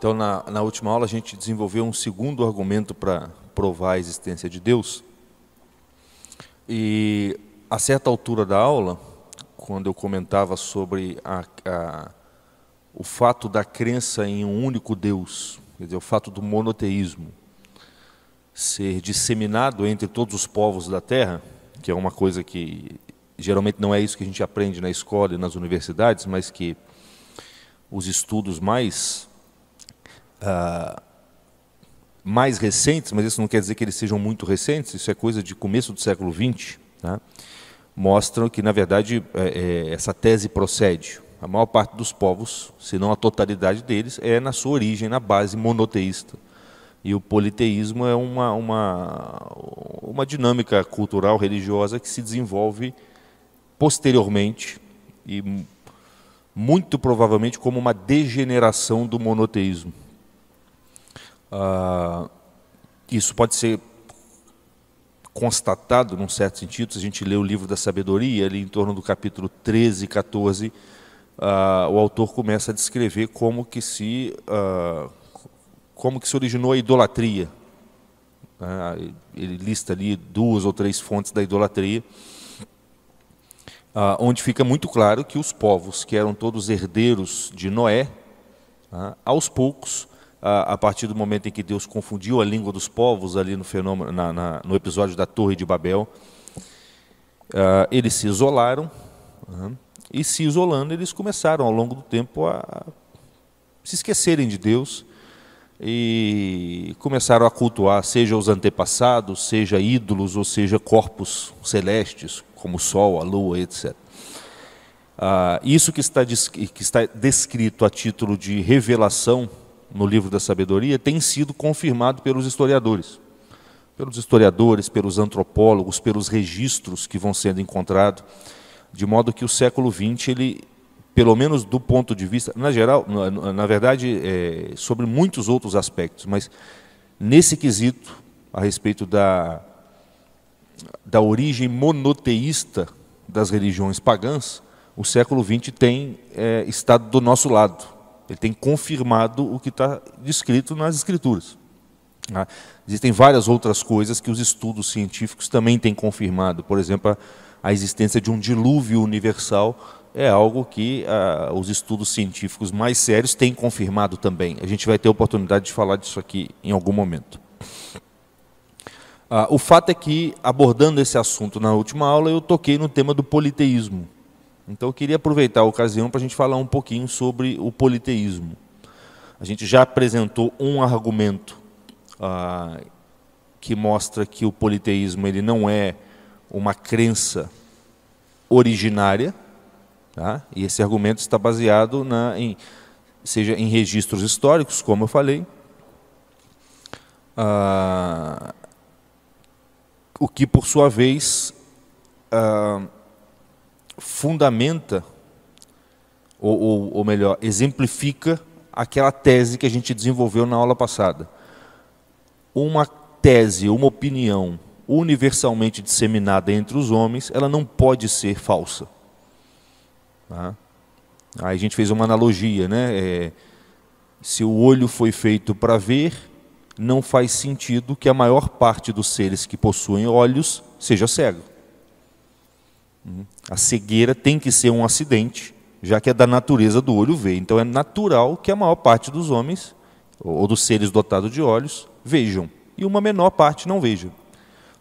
Então, na, na última aula, a gente desenvolveu um segundo argumento para provar a existência de Deus. E a certa altura da aula, quando eu comentava sobre a, a, o fato da crença em um único Deus, quer dizer, o fato do monoteísmo ser disseminado entre todos os povos da Terra, que é uma coisa que geralmente não é isso que a gente aprende na escola e nas universidades, mas que os estudos mais uh, mais recentes, mas isso não quer dizer que eles sejam muito recentes, isso é coisa de começo do século XX, né? Tá? mostram que, na verdade, é, é, essa tese procede. A maior parte dos povos, se não a totalidade deles, é na sua origem, na base monoteísta. E o politeísmo é uma, uma, uma dinâmica cultural, religiosa, que se desenvolve posteriormente e muito provavelmente como uma degeneração do monoteísmo. Ah, isso pode ser constatado, num certo sentido, se a gente lê o livro da sabedoria, ali em torno do capítulo 13, 14, uh, o autor começa a descrever como que se, ah, como que se originou a idolatria. Né? ele lista ali duas ou três fontes da idolatria, ah, onde fica muito claro que os povos, que eram todos herdeiros de Noé, aos poucos a, a, partir do momento em que Deus confundiu a língua dos povos ali no fenômeno, na, na, no episódio da Torre de Babel, uh, eles se isolaram uh, e se isolando eles começaram ao longo do tempo a se esquecerem de Deus e começaram a cultuar seja os antepassados, seja ídolos ou seja corpos celestes como o Sol, a Lua, etc. Uh, ah, isso que está, que está descrito a título de revelação no livro da sabedoria tem sido confirmado pelos historiadores. Pelos historiadores, pelos antropólogos, pelos registros que vão sendo encontrados, de modo que o século XX, ele, pelo menos do ponto de vista, na geral, na, na verdade, é, sobre muitos outros aspectos, mas nesse quesito, a respeito da, da origem monoteísta das religiões pagãs, o século XX tem é, estado do nosso lado ele tem confirmado o que está descrito nas Escrituras. Né? Existem várias outras coisas que os estudos científicos também têm confirmado. Por exemplo, a, existência de um dilúvio universal é algo que os estudos científicos mais sérios têm confirmado também. A gente vai ter oportunidade de falar disso aqui em algum momento. Ah, o fato é que, abordando esse assunto na última aula, eu toquei no tema do politeísmo. Então eu queria aproveitar a ocasião para a gente falar um pouquinho sobre o politeísmo. A gente já apresentou um argumento ah, que mostra que o politeísmo ele não é uma crença originária, tá? e esse argumento está baseado na, em, seja em registros históricos, como eu falei, ah, o que por sua vez ah, fundamenta, ou, ou, ou melhor, exemplifica aquela tese que a gente desenvolveu na aula passada. Uma tese, uma opinião universalmente disseminada entre os homens, ela não pode ser falsa. Tá? Aí a gente fez uma analogia, né? É, se o olho foi feito para ver, não faz sentido que a maior parte dos seres que possuem olhos seja cego. Uhum. A cegueira tem que ser um acidente, já que é da natureza do olho ver. Então é natural que a maior parte dos homens, ou dos seres dotados de olhos, vejam, e uma menor parte não veja.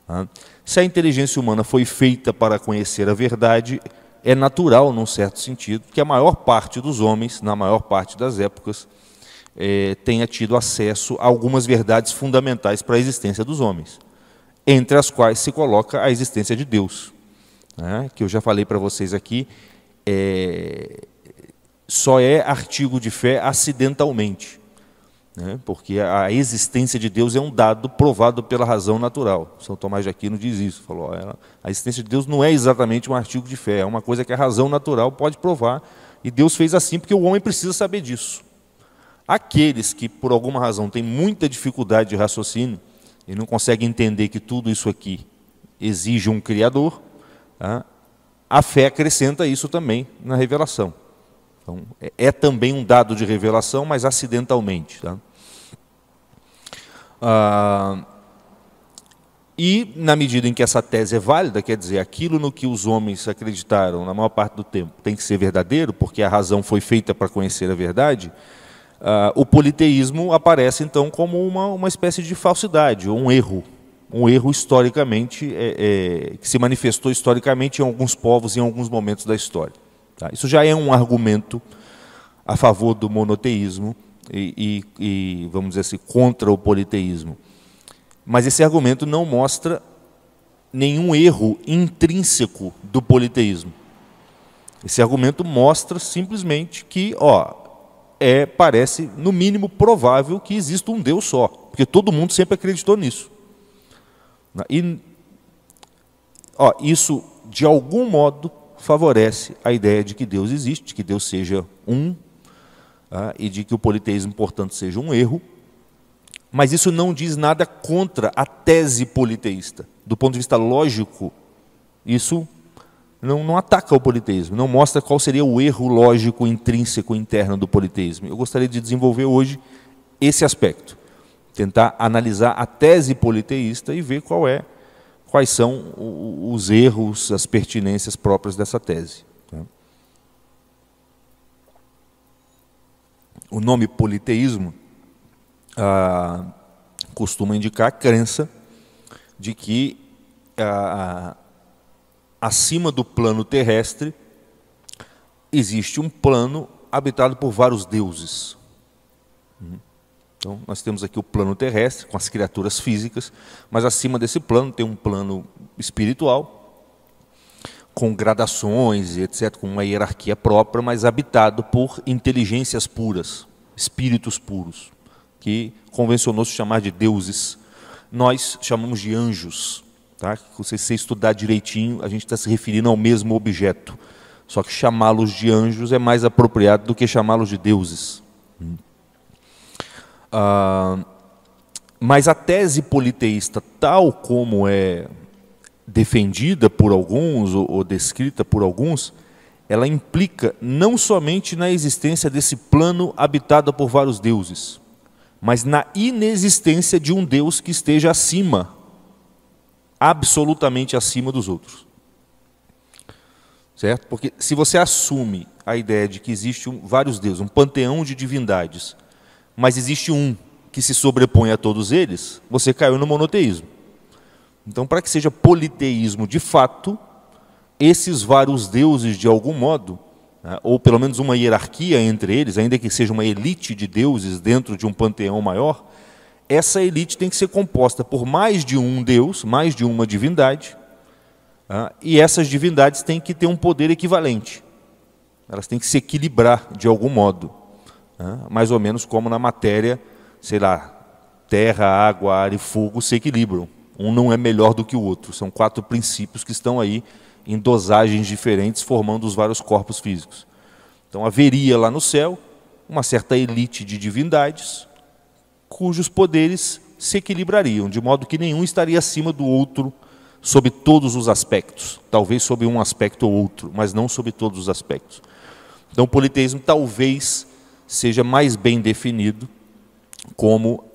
Tá? Se a inteligência humana foi feita para conhecer a verdade, é natural, num certo sentido, que a maior parte dos homens, na maior parte das épocas, é, tenha tido acesso a algumas verdades fundamentais para a existência dos homens, entre as quais se coloca a existência de Deus né, que eu já falei para vocês aqui, é, só é artigo de fé acidentalmente, né, porque a existência de Deus é um dado provado pela razão natural. São Tomás de Aquino diz isso, falou: ó, a existência de Deus não é exatamente um artigo de fé, é uma coisa que a razão natural pode provar, e Deus fez assim porque o homem precisa saber disso. Aqueles que, por alguma razão, têm muita dificuldade de raciocínio, e não conseguem entender que tudo isso aqui exige um Criador, a fé acrescenta isso também na revelação. Então, é, é também um dado de revelação, mas acidentalmente. Tá? Ah, e, na medida em que essa tese é válida, quer dizer, aquilo no que os homens acreditaram na maior parte do tempo tem que ser verdadeiro, porque a razão foi feita para conhecer a verdade, ah, o politeísmo aparece então como uma, uma espécie de falsidade, ou um erro um erro historicamente, é, é, que se manifestou historicamente em alguns povos em alguns momentos da história. Tá? Isso já é um argumento a favor do monoteísmo e, e, e, vamos dizer assim, contra o politeísmo. Mas esse argumento não mostra nenhum erro intrínseco do politeísmo. Esse argumento mostra simplesmente que, ó, é, parece no mínimo provável que exista um Deus só, porque todo mundo sempre acreditou nisso. Né? E, ó, isso, de algum modo, favorece a ideia de que Deus existe, de que Deus seja um, né? e de que o politeísmo, portanto, seja um erro. Mas isso não diz nada contra a tese politeísta. Do ponto de vista lógico, isso não, não ataca o politeísmo, não mostra qual seria o erro lógico intrínseco interno do politeísmo. Eu gostaria de desenvolver hoje esse aspecto tentar analisar a tese politeísta e ver qual é, quais são os erros, as pertinências próprias dessa tese. Tá? O nome politeísmo ah, costuma indicar a crença de que ah, ah, acima do plano terrestre existe um plano habitado por vários deuses. Uhum. Então, nós temos aqui o plano terrestre, com as criaturas físicas, mas acima desse plano tem um plano espiritual, com gradações e etc., com uma hierarquia própria, mas habitado por inteligências puras, espíritos puros, que convencionou-se chamar de deuses. Nós chamamos de anjos. Tá? Se você estudar direitinho, a gente está se referindo ao mesmo objeto. Só que chamá-los de anjos é mais apropriado do que chamá-los de deuses. Hum. Ah, mas a tese politeísta, tal como é defendida por alguns ou, ou descrita por alguns, ela implica não somente na existência desse plano habitado por vários deuses, mas na inexistência de um Deus que esteja acima, absolutamente acima dos outros. Certo? Porque se você assume a ideia de que existe um, vários deuses, um panteão de divindades, mas existe um que se sobrepõe a todos eles, você caiu no monoteísmo. Então, para que seja politeísmo de fato, esses vários deuses, de algum modo, né, ou pelo menos uma hierarquia entre eles, ainda que seja uma elite de deuses dentro de um panteão maior, essa elite tem que ser composta por mais de um deus, mais de uma divindade, né, e essas divindades têm que ter um poder equivalente. Elas têm que se equilibrar de algum modo. Né? Mais ou menos como na matéria, sei lá, terra, água, ar e fogo se equilibram. Um não é melhor do que o outro. São quatro princípios que estão aí em dosagens diferentes, formando os vários corpos físicos. Então haveria lá no céu uma certa elite de divindades cujos poderes se equilibrariam, de modo que nenhum estaria acima do outro sobre todos os aspectos, talvez sobre um aspecto ou outro, mas não sobre todos os aspectos. Então o politeísmo talvez seja mais bem definido como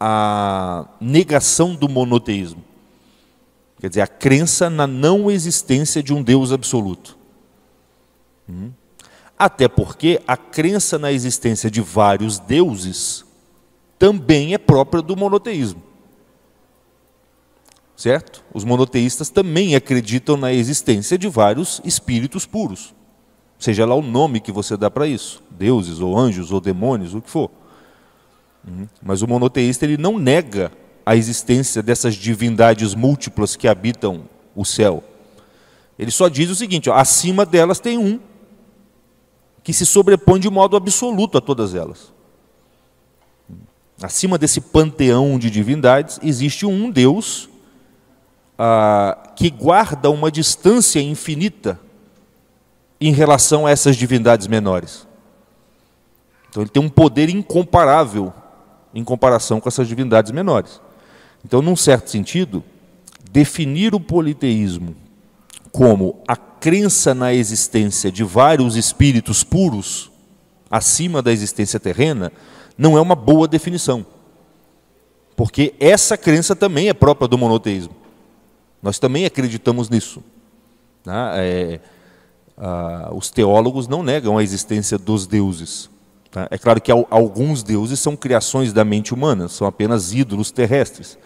a negação do monoteísmo. Quer dizer, a crença na não existência de um Deus absoluto. Hum? Até porque a crença na existência de vários deuses também é própria do monoteísmo. Certo? Os monoteístas também acreditam na existência de vários espíritos puros. Seja lá o nome que você dá para isso, deuses ou anjos ou demônios, o que for. Uhum. Mas o monoteísta ele não nega a existência dessas divindades múltiplas que habitam o céu. Ele só diz o seguinte: ó, acima delas tem um que se sobrepõe de modo absoluto a todas elas. Acima desse panteão de divindades existe um Deus ah, que guarda uma distância infinita em relação a essas divindades menores. Então ele tem um poder incomparável em comparação com essas divindades menores. Então, num certo sentido, definir o politeísmo como a crença na existência de vários espíritos puros acima da existência terrena não é uma boa definição. Porque essa crença também é própria do monoteísmo. Nós também acreditamos nisso. Né? É, ah, os teólogos não negam a existência dos deuses. Tá? É claro que alguns deuses são criações da mente humana, são apenas ídolos terrestres.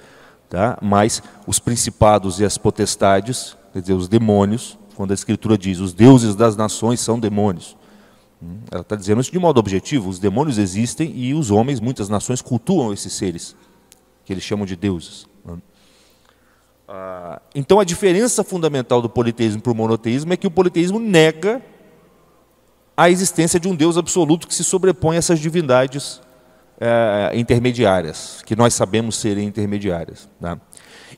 Tá? Mas os principados e as potestades, quer dizer, os demônios, quando a Escritura diz os deuses das nações são demônios. Hum? Ela está dizendo isso de modo objetivo: os demônios existem e os homens, muitas nações, cultuam esses seres, que eles chamam de deuses. Hum? Ah, então a diferença fundamental do politeísmo para o monoteísmo é que o politeísmo nega a existência de um Deus absoluto que se sobrepõe a essas divindades eh, intermediárias, que nós sabemos serem intermediárias. Né?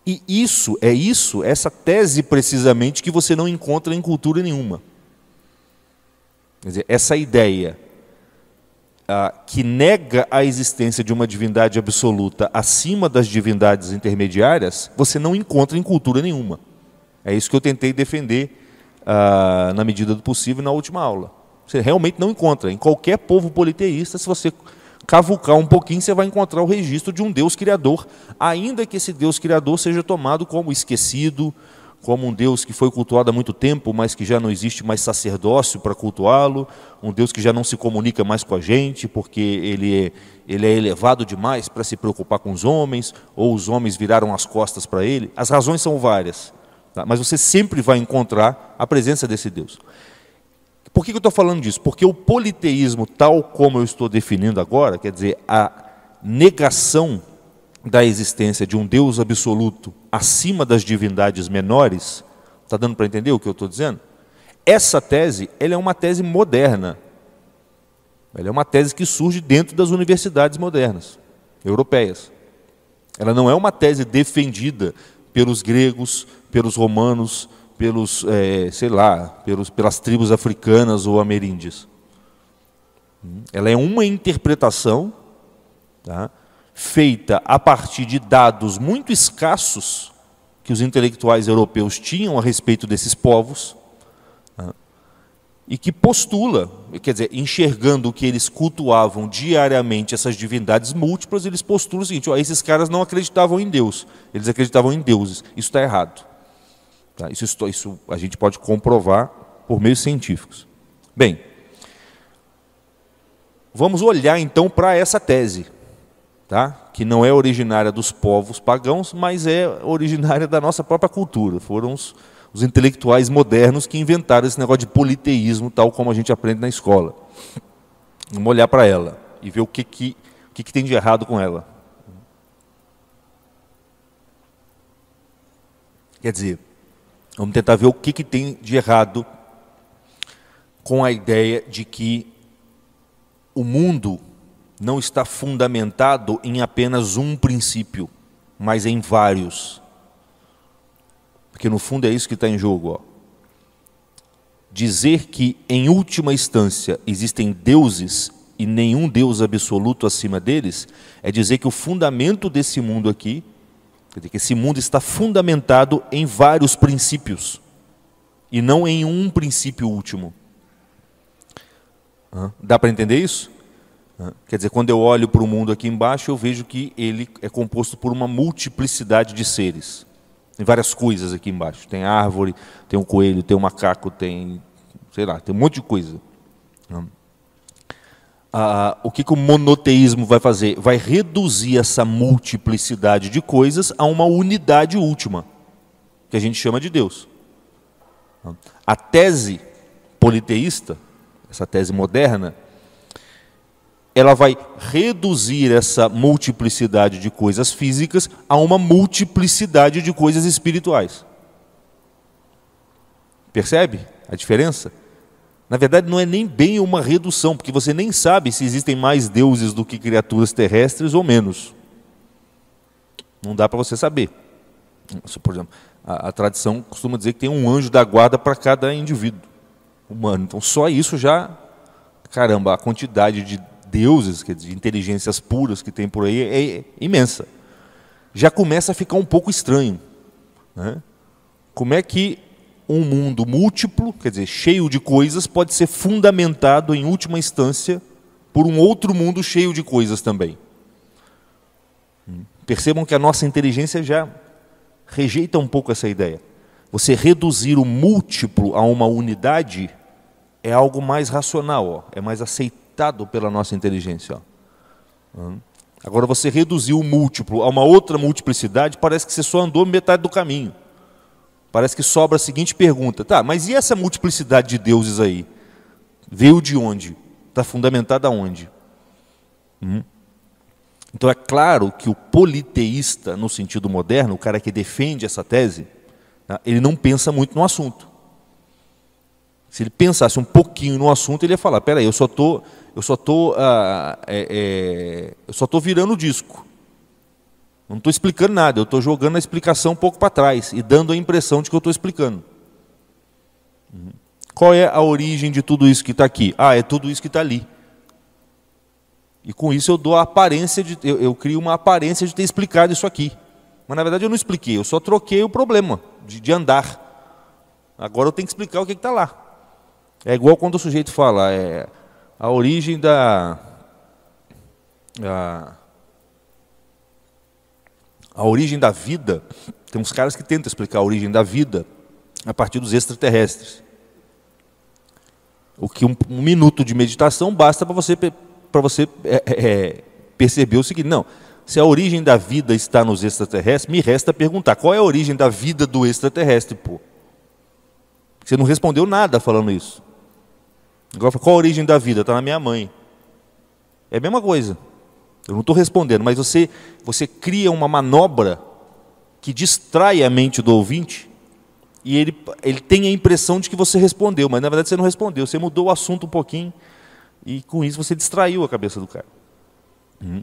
E isso, é isso, essa tese precisamente que você não encontra em cultura nenhuma. Quer dizer, essa ideia que nega a existência de uma divindade absoluta acima das divindades intermediárias, você não encontra em cultura nenhuma. É isso que eu tentei defender na medida do possível na última aula. Você realmente não encontra. Em qualquer povo politeísta, se você cavucar um pouquinho, você vai encontrar o registro de um Deus criador, ainda que esse Deus criador seja tomado como esquecido, como um Deus que foi cultuado há muito tempo, mas que já não existe mais sacerdócio para cultuá-lo, um Deus que já não se comunica mais com a gente, porque ele é, ele é elevado demais para se preocupar com os homens, ou os homens viraram as costas para ele. As razões são várias, tá? mas você sempre vai encontrar a presença desse Deus. Por que eu estou falando disso? Porque o politeísmo, tal como eu estou definindo agora, quer dizer, a negação da existência de um Deus absoluto acima das divindades menores, está dando para entender o que eu estou dizendo? Essa tese ela é uma tese moderna. Ela é uma tese que surge dentro das universidades modernas, europeias. Ela não é uma tese defendida pelos gregos, pelos romanos, pelos, é, sei lá, pelos, pelas tribos africanas ou ameríndias. Hum? Ela é uma interpretação tá, feita a partir de dados muito escassos que os intelectuais europeus tinham a respeito desses povos, né, e que postula, quer dizer, enxergando que eles cultuavam diariamente essas divindades múltiplas, eles postulam o seguinte: ó, esses caras não acreditavam em Deus, eles acreditavam em deuses. Isso está errado. Tá? Isso, isso a gente pode comprovar por meios científicos. Bem, vamos olhar então para essa tese tá? que não é originária dos povos pagãos, mas é originária da nossa própria cultura. Foram os, os intelectuais modernos que inventaram esse negócio de politeísmo, tal como a gente aprende na escola. Vamos olhar para ela e ver o que, que, o que, que tem de errado com ela. Quer dizer, vamos tentar ver o que, que tem de errado com a ideia de que o mundo não está fundamentado em apenas um princípio, mas em vários. Porque no fundo é isso que está em jogo. Ó. Dizer que, em última instância, existem deuses e nenhum Deus absoluto acima deles, é dizer que o fundamento desse mundo aqui, que esse mundo está fundamentado em vários princípios e não em um princípio último. Dá para entender isso? Quer dizer, quando eu olho para o mundo aqui embaixo, eu vejo que ele é composto por uma multiplicidade de seres. Tem várias coisas aqui embaixo. Tem árvore, tem um coelho, tem um macaco, tem. sei lá, tem um monte de coisa. Ah, o que, que o monoteísmo vai fazer? Vai reduzir essa multiplicidade de coisas a uma unidade última, que a gente chama de Deus. A tese politeísta, essa tese moderna, ela vai reduzir essa multiplicidade de coisas físicas a uma multiplicidade de coisas espirituais. Percebe a diferença? Na verdade, não é nem bem uma redução, porque você nem sabe se existem mais deuses do que criaturas terrestres ou menos. Não dá para você saber. Por exemplo, a, a, tradição costuma dizer que tem um anjo da guarda para cada indivíduo humano. Então, só isso já, caramba, a quantidade de deuses, quer dizer, de inteligências puras que tem por aí, é imensa. Já começa a ficar um pouco estranho. Né? Como é que um mundo múltiplo, quer dizer, cheio de coisas, pode ser fundamentado, em última instância, por um outro mundo cheio de coisas também? Hum? Percebam que a nossa inteligência já rejeita um pouco essa ideia. Você reduzir o múltiplo a uma unidade é algo mais racional, ó, é mais aceitável ditado pela nossa inteligência. Ó. Hum? Agora você reduziu o múltiplo a uma outra multiplicidade, parece que você só andou metade do caminho. Parece que sobra a seguinte pergunta: tá, mas e essa multiplicidade de deuses aí? Veio de onde? Está fundamentada onde? Hum. Então é claro que o politeísta, no sentido moderno, o cara que defende essa tese, tá, ele não pensa muito no assunto. Se ele pensasse um pouquinho no assunto, ele ia falar: peraí, eu só estou, eu só estou, ah, é, é, eu só estou virando o disco. Não estou explicando nada, eu estou jogando a explicação um pouco para trás e dando a impressão de que eu estou explicando. Uhum. Qual é a origem de tudo isso que está aqui? Ah, é tudo isso que está ali. E com isso eu dou a aparência de, eu, eu, crio uma aparência de ter explicado isso aqui. Mas na verdade eu não expliquei, eu só troquei o problema de, de andar. Agora eu tenho que explicar o que está lá. É igual quando o sujeito fala, é, a origem da. A, a origem da vida. Tem uns caras que tentam explicar a origem da vida a partir dos extraterrestres. O que um, um minuto de meditação basta para você, pra você é, é, é, perceber o seguinte: não, se a origem da vida está nos extraterrestres, me resta perguntar qual é a origem da vida do extraterrestre, pô. Você não respondeu nada falando isso. Agora, qual a origem da vida? Está na minha mãe. É a mesma coisa. Eu não estou respondendo, mas você, você cria uma manobra que distrai a mente do ouvinte e ele, ele tem a impressão de que você respondeu, mas na verdade você não respondeu, você mudou o assunto um pouquinho e com isso você distraiu a cabeça do cara. Uhum.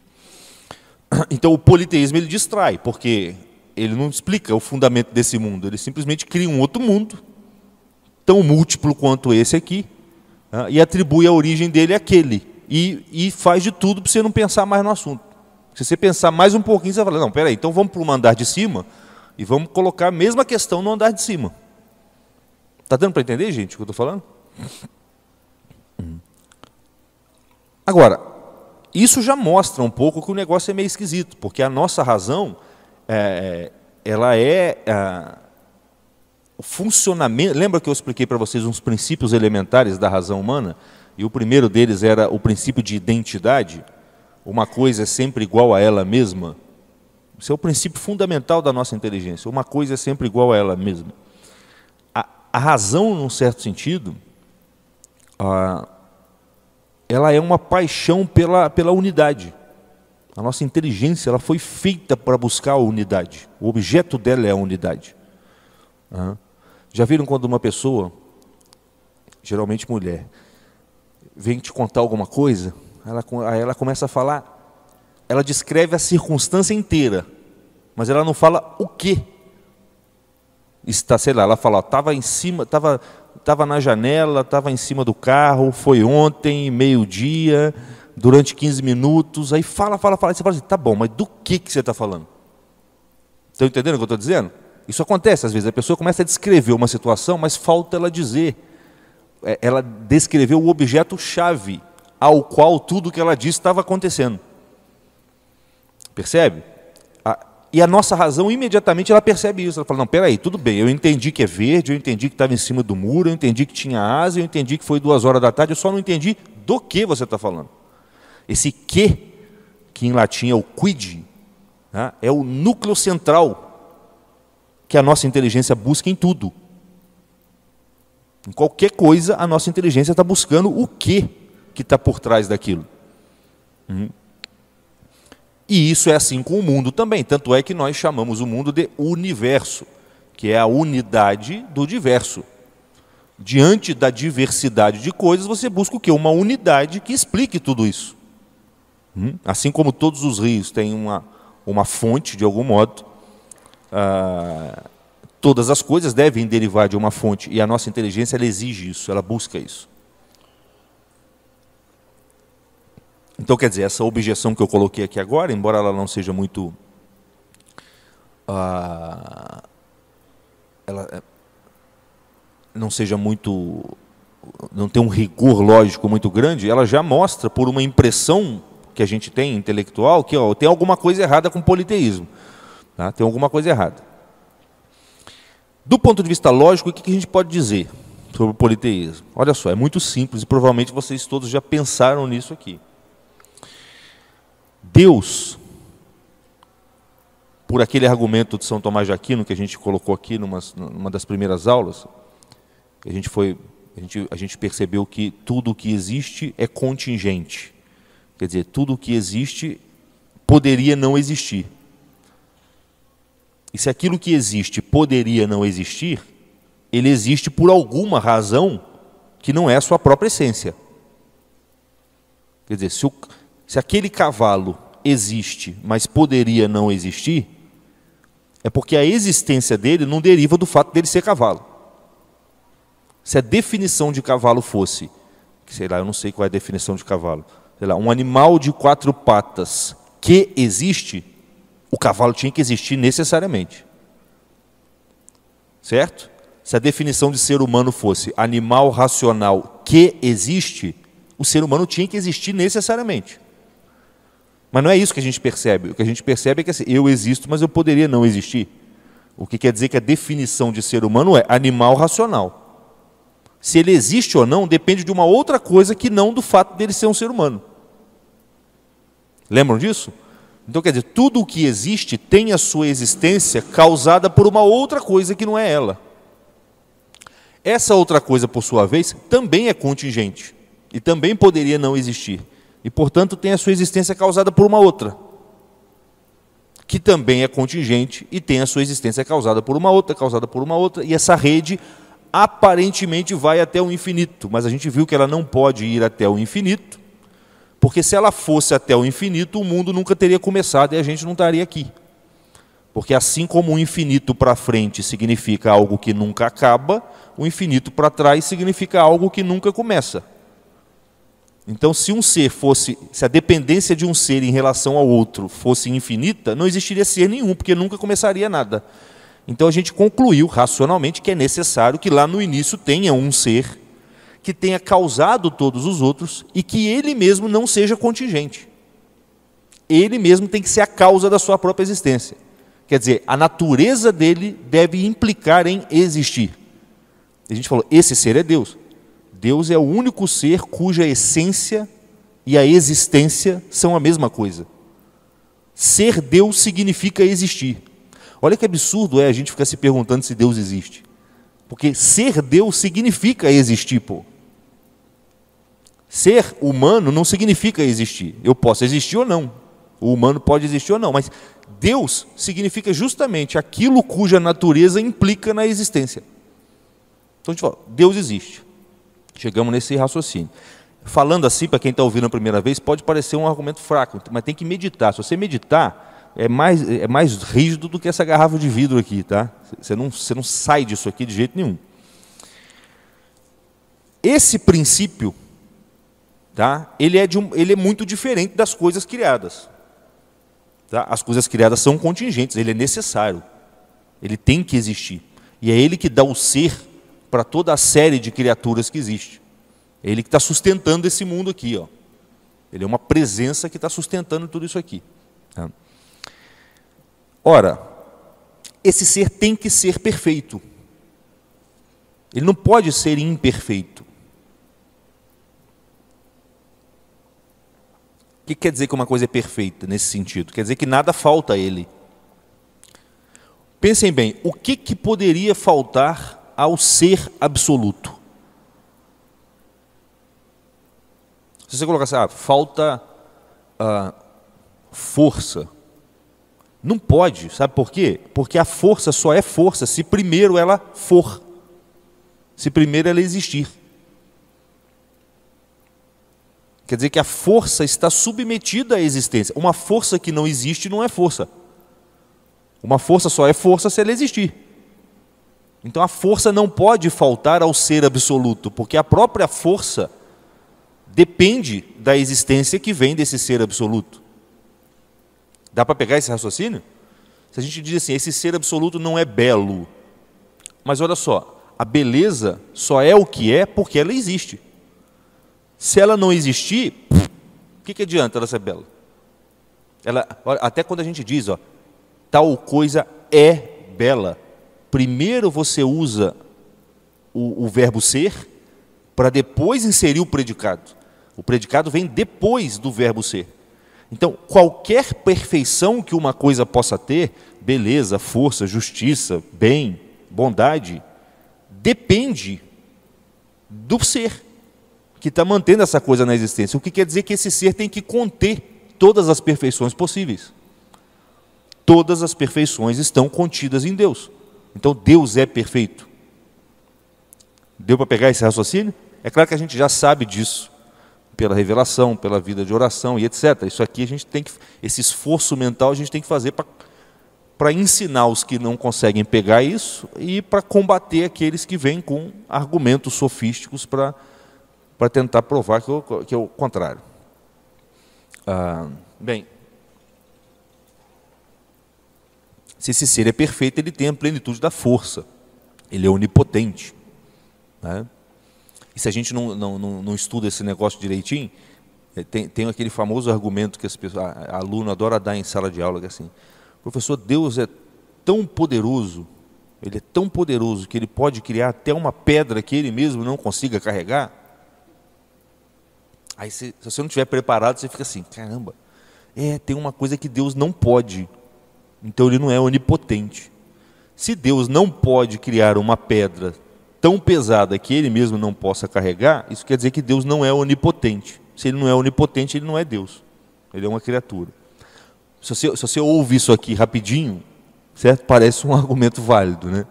Então o politeísmo ele distrai, porque ele não explica o fundamento desse mundo, ele simplesmente cria um outro mundo, tão múltiplo quanto esse aqui, e atribui a origem dele àquele. E, e faz de tudo para você não pensar mais no assunto. Se você pensar mais um pouquinho, você vai falar, não, peraí, então vamos para um andar de cima e vamos colocar a mesma questão no andar de cima. Está dando para entender, gente, o que eu estou falando? Agora, isso já mostra um pouco que o negócio é meio esquisito, porque a nossa razão, é, é ela é ah, o funcionamento. Lembra que eu expliquei para vocês uns princípios elementares da razão humana? E o primeiro deles era o princípio de identidade. Uma coisa é sempre igual a ela mesma. Isso é o princípio fundamental da nossa inteligência. Uma coisa é sempre igual a ela mesma. A, a razão, num certo sentido, a, ela é uma paixão pela, pela unidade. A nossa inteligência ela foi feita para buscar a unidade. O objeto dela é a unidade. Uhum. Já viram quando uma pessoa, geralmente mulher, vem te contar alguma coisa, ela, aí ela começa a falar, ela descreve a circunstância inteira, mas ela não fala o que está, sei lá, ela fala, estava em cima, estava tava na janela, estava em cima do carro, foi ontem, meio-dia, durante 15 minutos, aí fala, fala, fala, e você fala assim, tá bom, mas do que, que você está falando? Estão entendendo o que eu estou dizendo? Isso acontece às vezes, a pessoa começa a descrever uma situação, mas falta ela dizer. É, ela descreveu o objeto-chave ao qual tudo que ela disse estava acontecendo. Percebe? E a nossa razão imediatamente ela percebe isso. Ela fala: não, peraí, tudo bem, eu entendi que é verde, eu entendi que estava em cima do muro, eu entendi que tinha asa, eu entendi que foi duas horas da tarde, eu só não entendi do que você está falando. Esse que, que em latim é o quid, né, é o núcleo central que a nossa inteligência busca em tudo. Em qualquer coisa, a nossa inteligência está buscando o que que está por trás daquilo. Uhum. E isso é assim com o mundo também. Tanto é que nós chamamos o mundo de universo, que é a unidade do diverso. Diante da diversidade de coisas, você busca o quê? Uma unidade que explique tudo isso. Uhum. Assim como todos os rios têm uma, uma fonte, de algum modo, ah, todas as coisas devem derivar de uma fonte, e a nossa inteligência ela exige isso, ela busca isso. Então, quer dizer, essa objeção que eu coloquei aqui agora, embora ela não seja muito. Ah, ela eh, não seja muito. não tem um rigor lógico muito grande, ela já mostra, por uma impressão que a gente tem intelectual, que ó, tem alguma coisa errada com o politeísmo. Tá? Tem alguma coisa errada. Do ponto de vista lógico, o que a gente pode dizer sobre o politeísmo? Olha só, é muito simples e provavelmente vocês todos já pensaram nisso aqui. Deus, por aquele argumento de São Tomás de Aquino que a gente colocou aqui numa, numa das primeiras aulas, a gente foi a gente, a gente percebeu que tudo o que existe é contingente. Quer dizer, tudo o que existe poderia não existir. E se aquilo que existe poderia não existir, ele existe por alguma razão que não é a sua própria essência. Quer dizer, se, o, se aquele cavalo existe, mas poderia não existir, é porque a existência dele não deriva do fato dele ser cavalo. Se a definição de cavalo fosse, sei lá, eu não sei qual é a definição de cavalo, sei lá, um animal de quatro patas que existe, o cavalo tinha que existir necessariamente. Certo? Se a definição de ser humano fosse animal racional que existe, o ser humano tinha que existir necessariamente. Mas não é isso que a gente percebe. O que a gente percebe é que assim, eu existo, mas eu poderia não existir. O que quer dizer que a definição de ser humano é animal racional. Se ele existe ou não, depende de uma outra coisa que não do fato dele ser um ser humano. Lembram disso? Então, quer dizer, tudo o que existe tem a sua existência causada por uma outra coisa que não é ela. Essa outra coisa, por sua vez, também é contingente e também poderia não existir. E, portanto, tem a sua existência causada por uma outra, que também é contingente e tem a sua existência causada por uma outra, causada por uma outra, e essa rede aparentemente vai até o infinito, mas a gente viu que ela não pode ir até o infinito, porque se ela fosse até o infinito, o mundo nunca teria começado e a gente não estaria aqui. Porque assim como o infinito para frente significa algo que nunca acaba, o infinito para trás significa algo que nunca começa. Então, se um ser fosse, se a dependência de um ser em relação ao outro fosse infinita, não existiria ser nenhum, porque nunca começaria nada. Então a gente concluiu racionalmente que é necessário que lá no início tenha um ser que tenha causado todos os outros e que ele mesmo não seja contingente. Ele mesmo tem que ser a causa da sua própria existência. Quer dizer, a natureza dele deve implicar em existir. A gente falou, esse ser é Deus. Deus é o único ser cuja essência e a existência são a mesma coisa. Ser Deus significa existir. Olha que absurdo é a gente ficar se perguntando se Deus existe. Porque ser Deus significa existir, pô. Ser humano não significa existir. Eu posso existir ou não. O humano pode existir ou não, mas Deus significa justamente aquilo cuja natureza implica na existência. Então a gente fala, Deus existe. Chegamos nesse raciocínio. Falando assim, para quem está ouvindo a primeira vez, pode parecer um argumento fraco, mas tem que meditar. Se você meditar, é mais, é mais rígido do que essa garrafa de vidro aqui, tá? Você não, você não sai disso aqui de jeito nenhum. Esse princípio tá? ele, é um, ele é muito diferente das coisas criadas. Tá? As coisas criadas são contingentes, ele é necessário. Ele tem que existir. E é ele que dá o ser para toda a série de criaturas que existe. É ele que está sustentando esse mundo aqui. Ó. Ele é uma presença que está sustentando tudo isso aqui. Tá? Ora, esse ser tem que ser perfeito. Ele não pode ser imperfeito. O que quer dizer que uma coisa é perfeita nesse sentido? Quer dizer que nada falta a ele. Pensem bem, o que, que poderia faltar ao ser absoluto? Se você colocasse, ah, falta ah, força. Não pode, sabe por quê? Porque a força só é força se primeiro ela for, se primeiro ela existir. Quer dizer que a força está submetida à existência. Uma força que não existe não é força. Uma força só é força se ela existir. Então a força não pode faltar ao ser absoluto, porque a própria força depende da existência que vem desse ser absoluto. Dá para pegar esse raciocínio? Se a gente diz assim, esse ser absoluto não é belo. Mas olha só, a beleza só é o que é porque ela existe. Se ela não existir, o que, que adianta ela ser bela? Ela, até quando a gente diz, ó, tal coisa é bela, primeiro você usa o, o verbo ser para depois inserir o predicado. O predicado vem depois do verbo ser. Então, qualquer perfeição que uma coisa possa ter, beleza, força, justiça, bem, bondade, depende do ser que está mantendo essa coisa na existência. O que quer dizer que esse ser tem que conter todas as perfeições possíveis. Todas as perfeições estão contidas em Deus. Então Deus é perfeito. Deu para pegar esse raciocínio? É claro que a gente já sabe disso pela revelação, pela vida de oração e etc. Isso aqui a gente tem que esse esforço mental a gente tem que fazer para para ensinar os que não conseguem pegar isso e para combater aqueles que vêm com argumentos sofísticos para para tentar provar que, eu, que é o contrário. Ah, bem, se esse ser é perfeito, ele tem a plenitude da força, ele é onipotente. Né? E se a gente não, não, não, não estuda esse negócio direitinho, eh, tem, tem, aquele famoso argumento que as pessoas, a, a aluno adora dar em sala de aula, que é assim, professor, Deus é tão poderoso, ele é tão poderoso que ele pode criar até uma pedra que ele mesmo não consiga carregar? Aí se, se você não estiver preparado, você fica assim, caramba, é, tem uma coisa que Deus não pode. Então ele não é onipotente. Se Deus não pode criar uma pedra tão pesada que ele mesmo não possa carregar, isso quer dizer que Deus não é onipotente. Se ele não é onipotente, ele não é Deus. Ele é uma criatura. Se você, se você ouve isso aqui rapidinho, certo? Parece um argumento válido, né?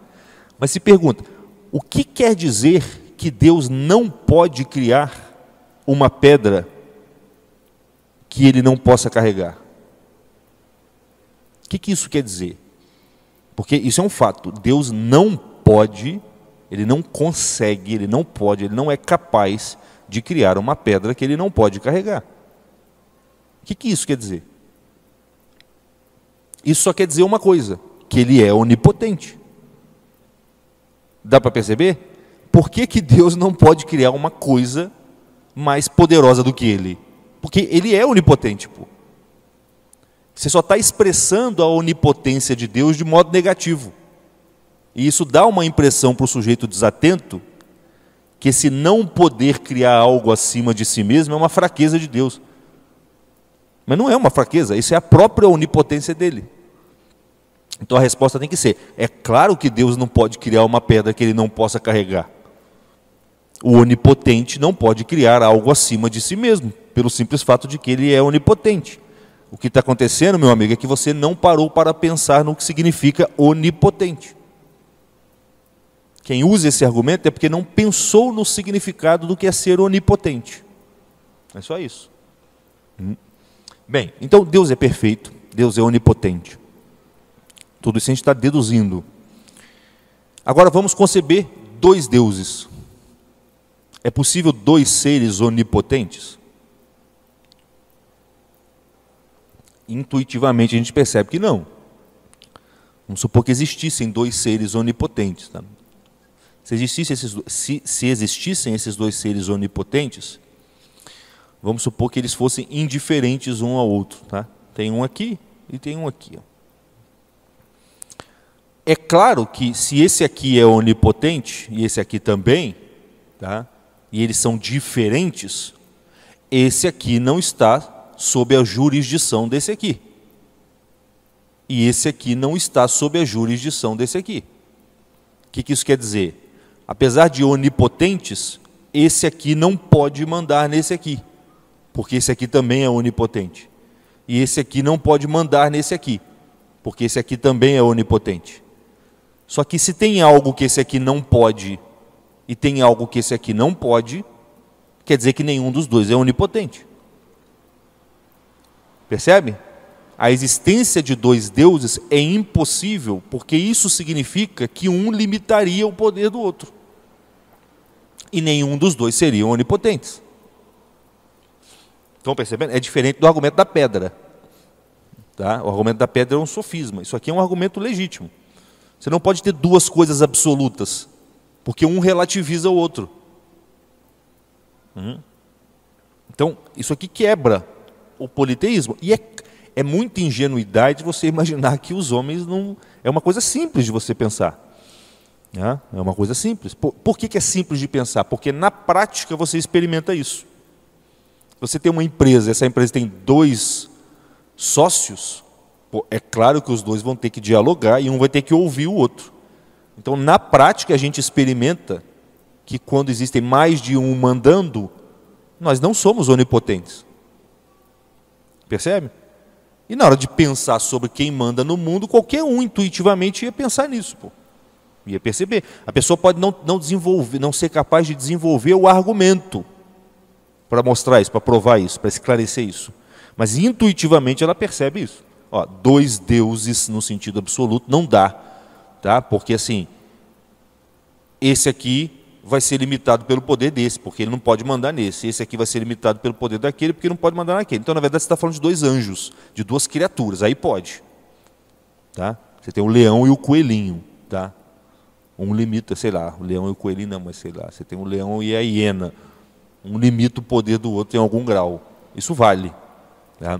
Mas se pergunta, o que quer dizer que Deus não pode criar uma pedra que ele não possa carregar. O que, que isso quer dizer? Porque isso é um fato. Deus não pode, ele não consegue, ele não pode, ele não é capaz de criar uma pedra que ele não pode carregar. O que, que isso quer dizer? Isso só quer dizer uma coisa: que ele é onipotente. Dá para perceber? Por que, que Deus não pode criar uma coisa mais poderosa do que ele. Porque ele é onipotente. Pô. Você só está expressando a onipotência de Deus de modo negativo. E isso dá uma impressão para o sujeito desatento que esse não poder criar algo acima de si mesmo é uma fraqueza de Deus. Mas não é uma fraqueza, isso é a própria onipotência dele. Então a resposta tem que ser: é claro que Deus não pode criar uma pedra que ele não possa carregar. O onipotente não pode criar algo acima de si mesmo, pelo simples fato de que ele é onipotente. O que está acontecendo, meu amigo, é que você não parou para pensar no que significa onipotente. Quem usa esse argumento é porque não pensou no significado do que é ser onipotente. É só isso. Hum. Bem, então Deus é perfeito, Deus é onipotente. Tudo isso a gente está deduzindo. Agora vamos conceber dois deuses. É possível dois seres onipotentes? Intuitivamente a gente percebe que não. Vamos supor que existissem dois seres onipotentes. Tá? Se, existissem esses, se, se existissem esses dois seres onipotentes, vamos supor que eles fossem indiferentes um ao outro. Tá? Tem um aqui e tem um aqui. Ó. É claro que se esse aqui é onipotente e esse aqui também, tá? e eles são diferentes, esse aqui não está sob a jurisdição desse aqui. E esse aqui não está sob a jurisdição desse aqui. O que, que isso quer dizer? Apesar de onipotentes, esse aqui não pode mandar nesse aqui, porque esse aqui também é onipotente. E esse aqui não pode mandar nesse aqui, porque esse aqui também é onipotente. Só que se tem algo que esse aqui não pode e tem algo que esse aqui não pode, quer dizer que nenhum dos dois é onipotente. Percebe? A existência de dois deuses é impossível, porque isso significa que um limitaria o poder do outro. E nenhum dos dois seriam onipotentes. Estão percebendo? É diferente do argumento da pedra. Tá? O argumento da pedra é um sofisma. Isso aqui é um argumento legítimo. Você não pode ter duas coisas absolutas. Porque um relativiza o outro. Uhum. Então, isso aqui quebra o politeísmo. E é, é muita ingenuidade você imaginar que os homens não. É uma coisa simples de você pensar. Né? É uma coisa simples. Por, por que, que é simples de pensar? Porque na prática você experimenta isso. Você tem uma empresa, essa empresa tem dois sócios, é claro que os dois vão ter que dialogar e um vai ter que ouvir o outro. Então, na prática, a gente experimenta que quando existem mais de um mandando, nós não somos onipotentes. Percebe? E na hora de pensar sobre quem manda no mundo, qualquer um intuitivamente ia pensar nisso, pô. Ia perceber. A pessoa pode não, não desenvolver, não ser capaz de desenvolver o argumento para mostrar isso, para provar isso, para esclarecer isso. Mas intuitivamente ela percebe isso. Ó, dois deuses no sentido absoluto não dá tá? Porque assim, esse aqui vai ser limitado pelo poder desse, porque ele não pode mandar nesse. Esse aqui vai ser limitado pelo poder daquele, porque não pode mandar naquele. Então, na verdade, você está falando de dois anjos, de duas criaturas. Aí pode, tá? Você tem o leão e o coelhinho, tá? Um limita, sei lá, o leão e o coelhinho não, mas sei lá. Você tem o leão e a hiena. Um limita o poder do outro em algum grau. Isso vale. Tá?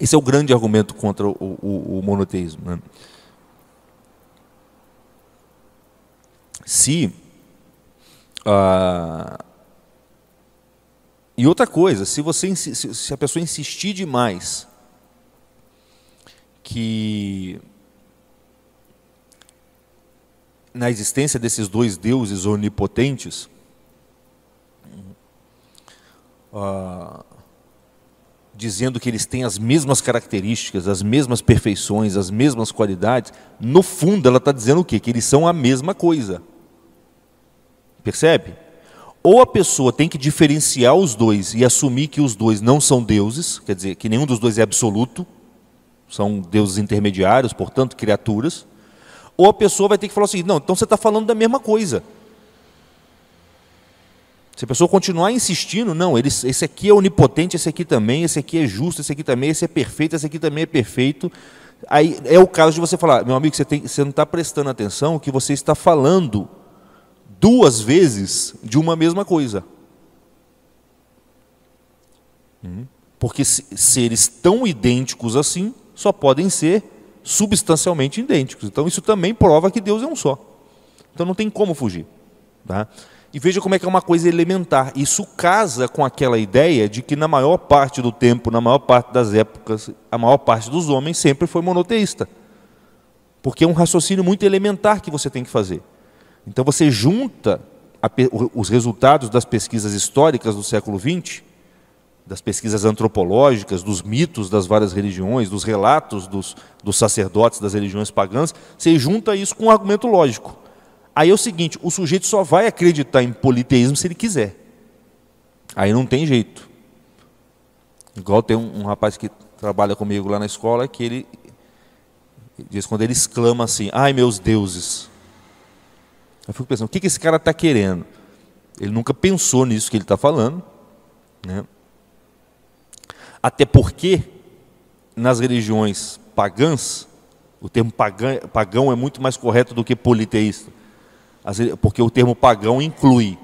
Esse é o grande argumento contra o, o, o monoteísmo. Né? se. Ah, e outra coisa, se, você, se a pessoa insistir demais que na existência desses dois deuses onipotentes, ah, dizendo que eles têm as mesmas características, as mesmas perfeições, as mesmas qualidades, no fundo ela está dizendo o quê? Que eles são a mesma coisa. Percebe? Ou a pessoa tem que diferenciar os dois e assumir que os dois não são deuses, quer dizer, que nenhum dos dois é absoluto, são deuses intermediários, portanto, criaturas. Ou a pessoa vai ter que falar o seguinte: não, então você está falando da mesma coisa. Se a pessoa continuar insistindo, não, ele, esse aqui é onipotente, esse aqui também, esse aqui é justo, esse aqui também, esse é perfeito, esse aqui também é perfeito. Aí é o caso de você falar, meu amigo, você, tem, você não está prestando atenção o que você está falando duas vezes de uma mesma coisa. Hum? Porque seres tão idênticos assim só podem ser substancialmente idênticos. Então isso também prova que Deus é um só. Então não tem como fugir. Tá? E veja como é que é uma coisa elementar. Isso casa com aquela ideia de que na maior parte do tempo, na maior parte das épocas, a maior parte dos homens sempre foi monoteísta. Porque é um raciocínio muito elementar que você tem que fazer. Então você junta a, os resultados das pesquisas históricas do século XX, das pesquisas antropológicas, dos mitos das várias religiões, dos relatos dos, dos sacerdotes das religiões pagãs, você junta isso com um argumento lógico. Aí é o seguinte: o sujeito só vai acreditar em politeísmo se ele quiser. Aí não tem jeito. Igual tem um, um rapaz que trabalha comigo lá na escola que ele, ele diz quando ele exclama assim: "Ai meus deuses". Eu fico pensando, o que, que esse cara está querendo? Ele nunca pensou nisso que ele está falando. Né? Até porque, nas religiões pagãs, o termo pagão é muito mais correto do que politeísta. Porque o termo pagão inclui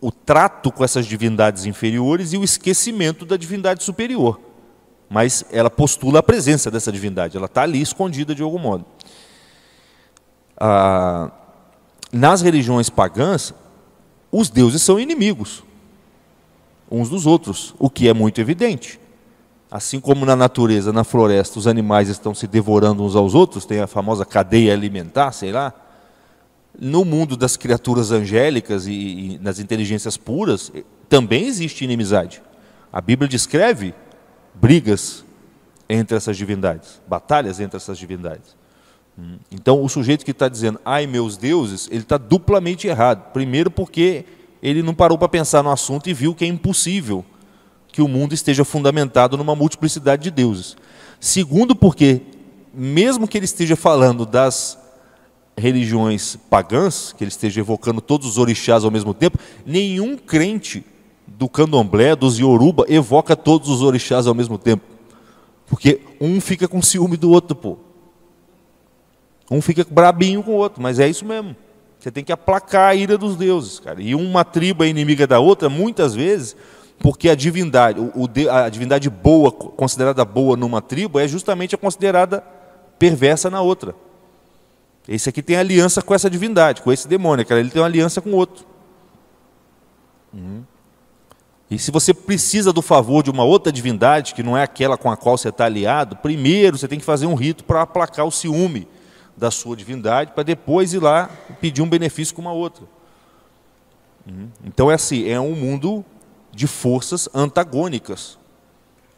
o trato com essas divindades inferiores e o esquecimento da divindade superior. Mas ela postula a presença dessa divindade, ela está ali escondida de algum modo. Ah, nas religiões pagãs, os deuses são inimigos uns dos outros, o que é muito evidente. Assim como na natureza, na floresta, os animais estão se devorando uns aos outros, tem a famosa cadeia alimentar, sei lá. No mundo das criaturas angélicas e, e nas inteligências puras, eh, também existe inimizade. A Bíblia descreve brigas entre essas divindades, batalhas entre essas divindades. Então, o sujeito que está dizendo, ai meus deuses, ele está duplamente errado. Primeiro, porque ele não parou para pensar no assunto e viu que é impossível que o mundo esteja fundamentado numa multiplicidade de deuses. Segundo, porque, mesmo que ele esteja falando das religiões pagãs, que ele esteja evocando todos os orixás ao mesmo tempo, nenhum crente do candomblé, dos Yoruba, evoca todos os orixás ao mesmo tempo. Porque um fica com ciúme do outro, pô. Um fica brabinho com o outro, mas é isso mesmo. Você tem que aplacar a ira dos deuses, cara. E uma tribo é inimiga da outra, muitas vezes, porque a divindade, o, a divindade boa, considerada boa numa tribo, é justamente a considerada perversa na outra. Esse aqui tem aliança com essa divindade, com esse demônio, cara. Ele tem uma aliança com o outro. Uhum. E se você precisa do favor de uma outra divindade, que não é aquela com a qual você está aliado, primeiro você tem que fazer um rito para aplacar o ciúme da sua divindade para depois ir lá pedir um benefício com uma outra. Uhum. Então é assim, é um mundo de forças antagônicas,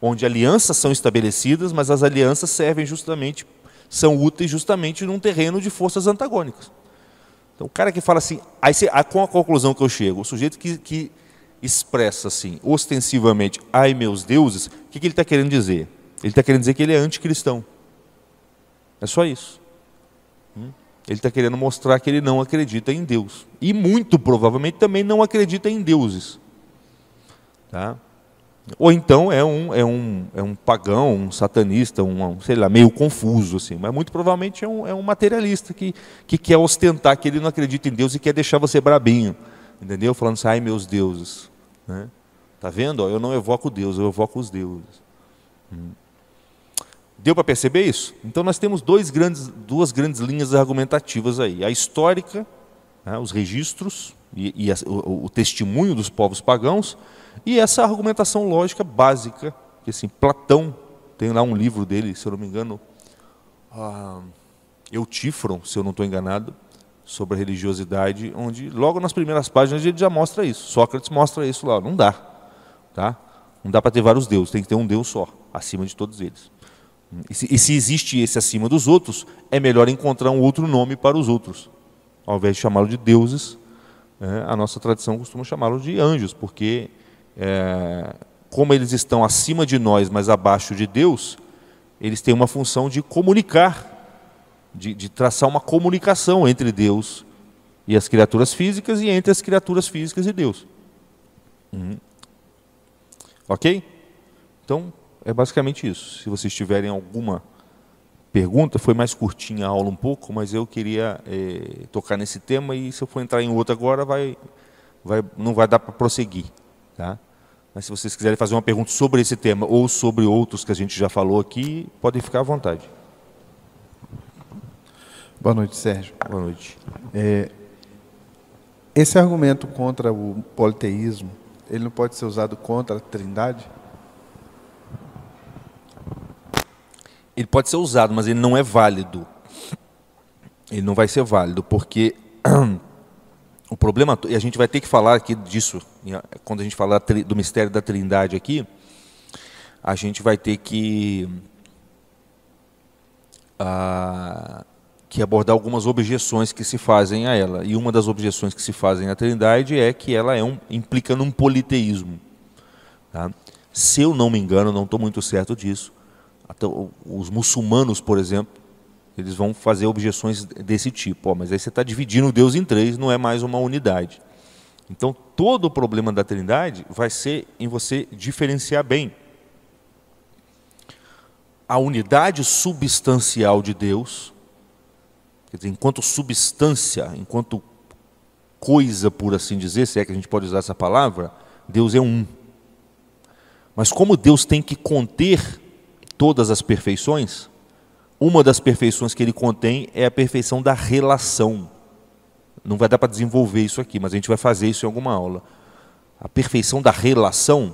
onde alianças são estabelecidas, mas as alianças servem justamente, são úteis justamente num terreno de forças antagônicas. Então o cara que fala assim, aí você, com a conclusão que eu chego, o sujeito que, que expressa assim, ostensivamente, ai meus deuses, o que, que ele está querendo dizer? Ele está querendo dizer que ele é anticristão. É só isso. Ele está querendo mostrar que ele não acredita em Deus. E muito provavelmente também não acredita em deuses. Tá? Ou então é um, é, um, é um pagão, um satanista, um, sei lá, meio confuso, assim. Mas muito provavelmente é um, é um materialista que, que quer ostentar que ele não acredita em Deus e quer deixar você brabinho. Entendeu? Falando assim, ai meus deuses. Né? Tá vendo? Eu não evoco Deus, eu evoco os deuses. Hum. Deu para perceber isso? Então nós temos grandes, duas grandes linhas argumentativas aí. A histórica, né, os registros e, e a, o, o, testemunho dos povos pagãos, e essa argumentação lógica básica, que assim, Platão, tem lá um livro dele, se eu não me engano, uh, Eutífron, se eu não estou enganado, sobre a religiosidade, onde logo nas primeiras páginas ele já mostra isso. Sócrates mostra isso lá, não dá. Tá? Não dá para ter vários deuses, tem que ter um deus só, acima de todos eles. E se, e se, existe esse acima dos outros, é melhor encontrar um outro nome para os outros. Ao invés de chamá-lo de deuses, é, a nossa tradição costuma chamá-lo de anjos, porque é, como eles estão acima de nós, mas abaixo de Deus, eles têm uma função de comunicar, de, de traçar uma comunicação entre Deus e as criaturas físicas e entre as criaturas físicas e Deus. Uhum. Ok? Então, é basicamente isso. Se vocês tiverem alguma pergunta, foi mais curtinha a aula um pouco, mas eu queria é, tocar nesse tema e se eu for entrar em outro agora, vai, vai, não vai dar para prosseguir. Tá? Mas se vocês quiserem fazer uma pergunta sobre esse tema ou sobre outros que a gente já falou aqui, podem ficar à vontade. Boa noite, Sérgio. Boa noite. É, esse argumento contra o politeísmo, ele não pode ser usado contra a trindade? ele pode ser usado, mas ele não é válido. Ele não vai ser válido, porque o problema, e a gente vai ter que falar aqui disso, quando a gente falar do mistério da Trindade aqui, a gente vai ter que ah, que abordar algumas objeções que se fazem a ela. E uma das objeções que se fazem à Trindade é que ela é um, implica num politeísmo. Tá? Se eu não me engano, não estou muito certo disso, até os muçulmanos, por exemplo, eles vão fazer objeções desse tipo. Oh, mas aí você está dividindo Deus em três, não é mais uma unidade. Então, todo o problema da Trindade vai ser em você diferenciar bem a unidade substancial de Deus, quer dizer, enquanto substância, enquanto coisa, por assim dizer, se é que a gente pode usar essa palavra, Deus é um. Mas como Deus tem que conter todas as perfeições, uma das perfeições que ele contém é a perfeição da relação. Não vai dar para desenvolver isso aqui, mas a gente vai fazer isso em alguma aula. A perfeição da relação,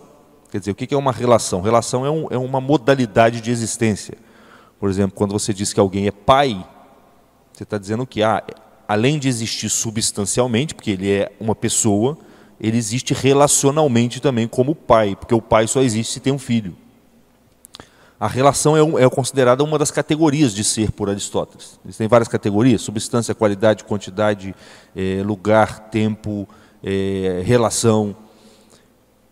quer dizer, o que é uma relação? Relação é, um, é uma modalidade de existência. Por exemplo, quando você diz que alguém é pai, você está dizendo que, ah, além de existir substancialmente, porque ele é uma pessoa, ele existe relacionalmente também como pai, porque o pai só existe se tem um filho. A relação é, um, é, considerada uma das categorias de ser por Aristóteles. Existem várias categorias: substância, qualidade, quantidade, é, lugar, tempo, é, relação.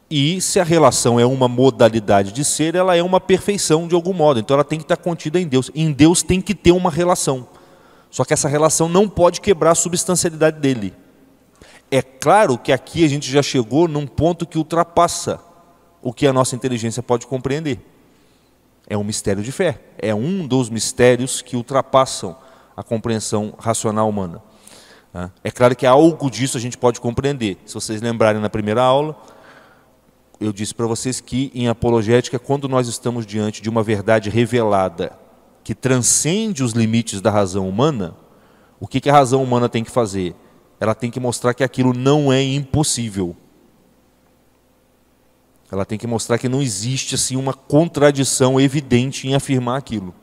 E se a relação é uma modalidade de ser, ela é uma perfeição de algum modo. Então ela tem que estar contida em Deus. Em Deus tem que ter uma relação. Só que essa relação não pode quebrar a substancialidade dele. É claro que aqui a gente já chegou num ponto que ultrapassa o que a nossa inteligência pode compreender. É um mistério de fé. É um dos mistérios que ultrapassam a compreensão racional humana. Ah, é claro que algo disso a gente pode compreender. Se vocês lembrarem na primeira aula, eu disse para vocês que em apologética, quando nós estamos diante de uma verdade revelada que transcende os limites da razão humana, o que, que a razão humana tem que fazer? Ela tem que mostrar que aquilo não é impossível. Ela tem que mostrar que não existe assim uma contradição evidente em afirmar aquilo.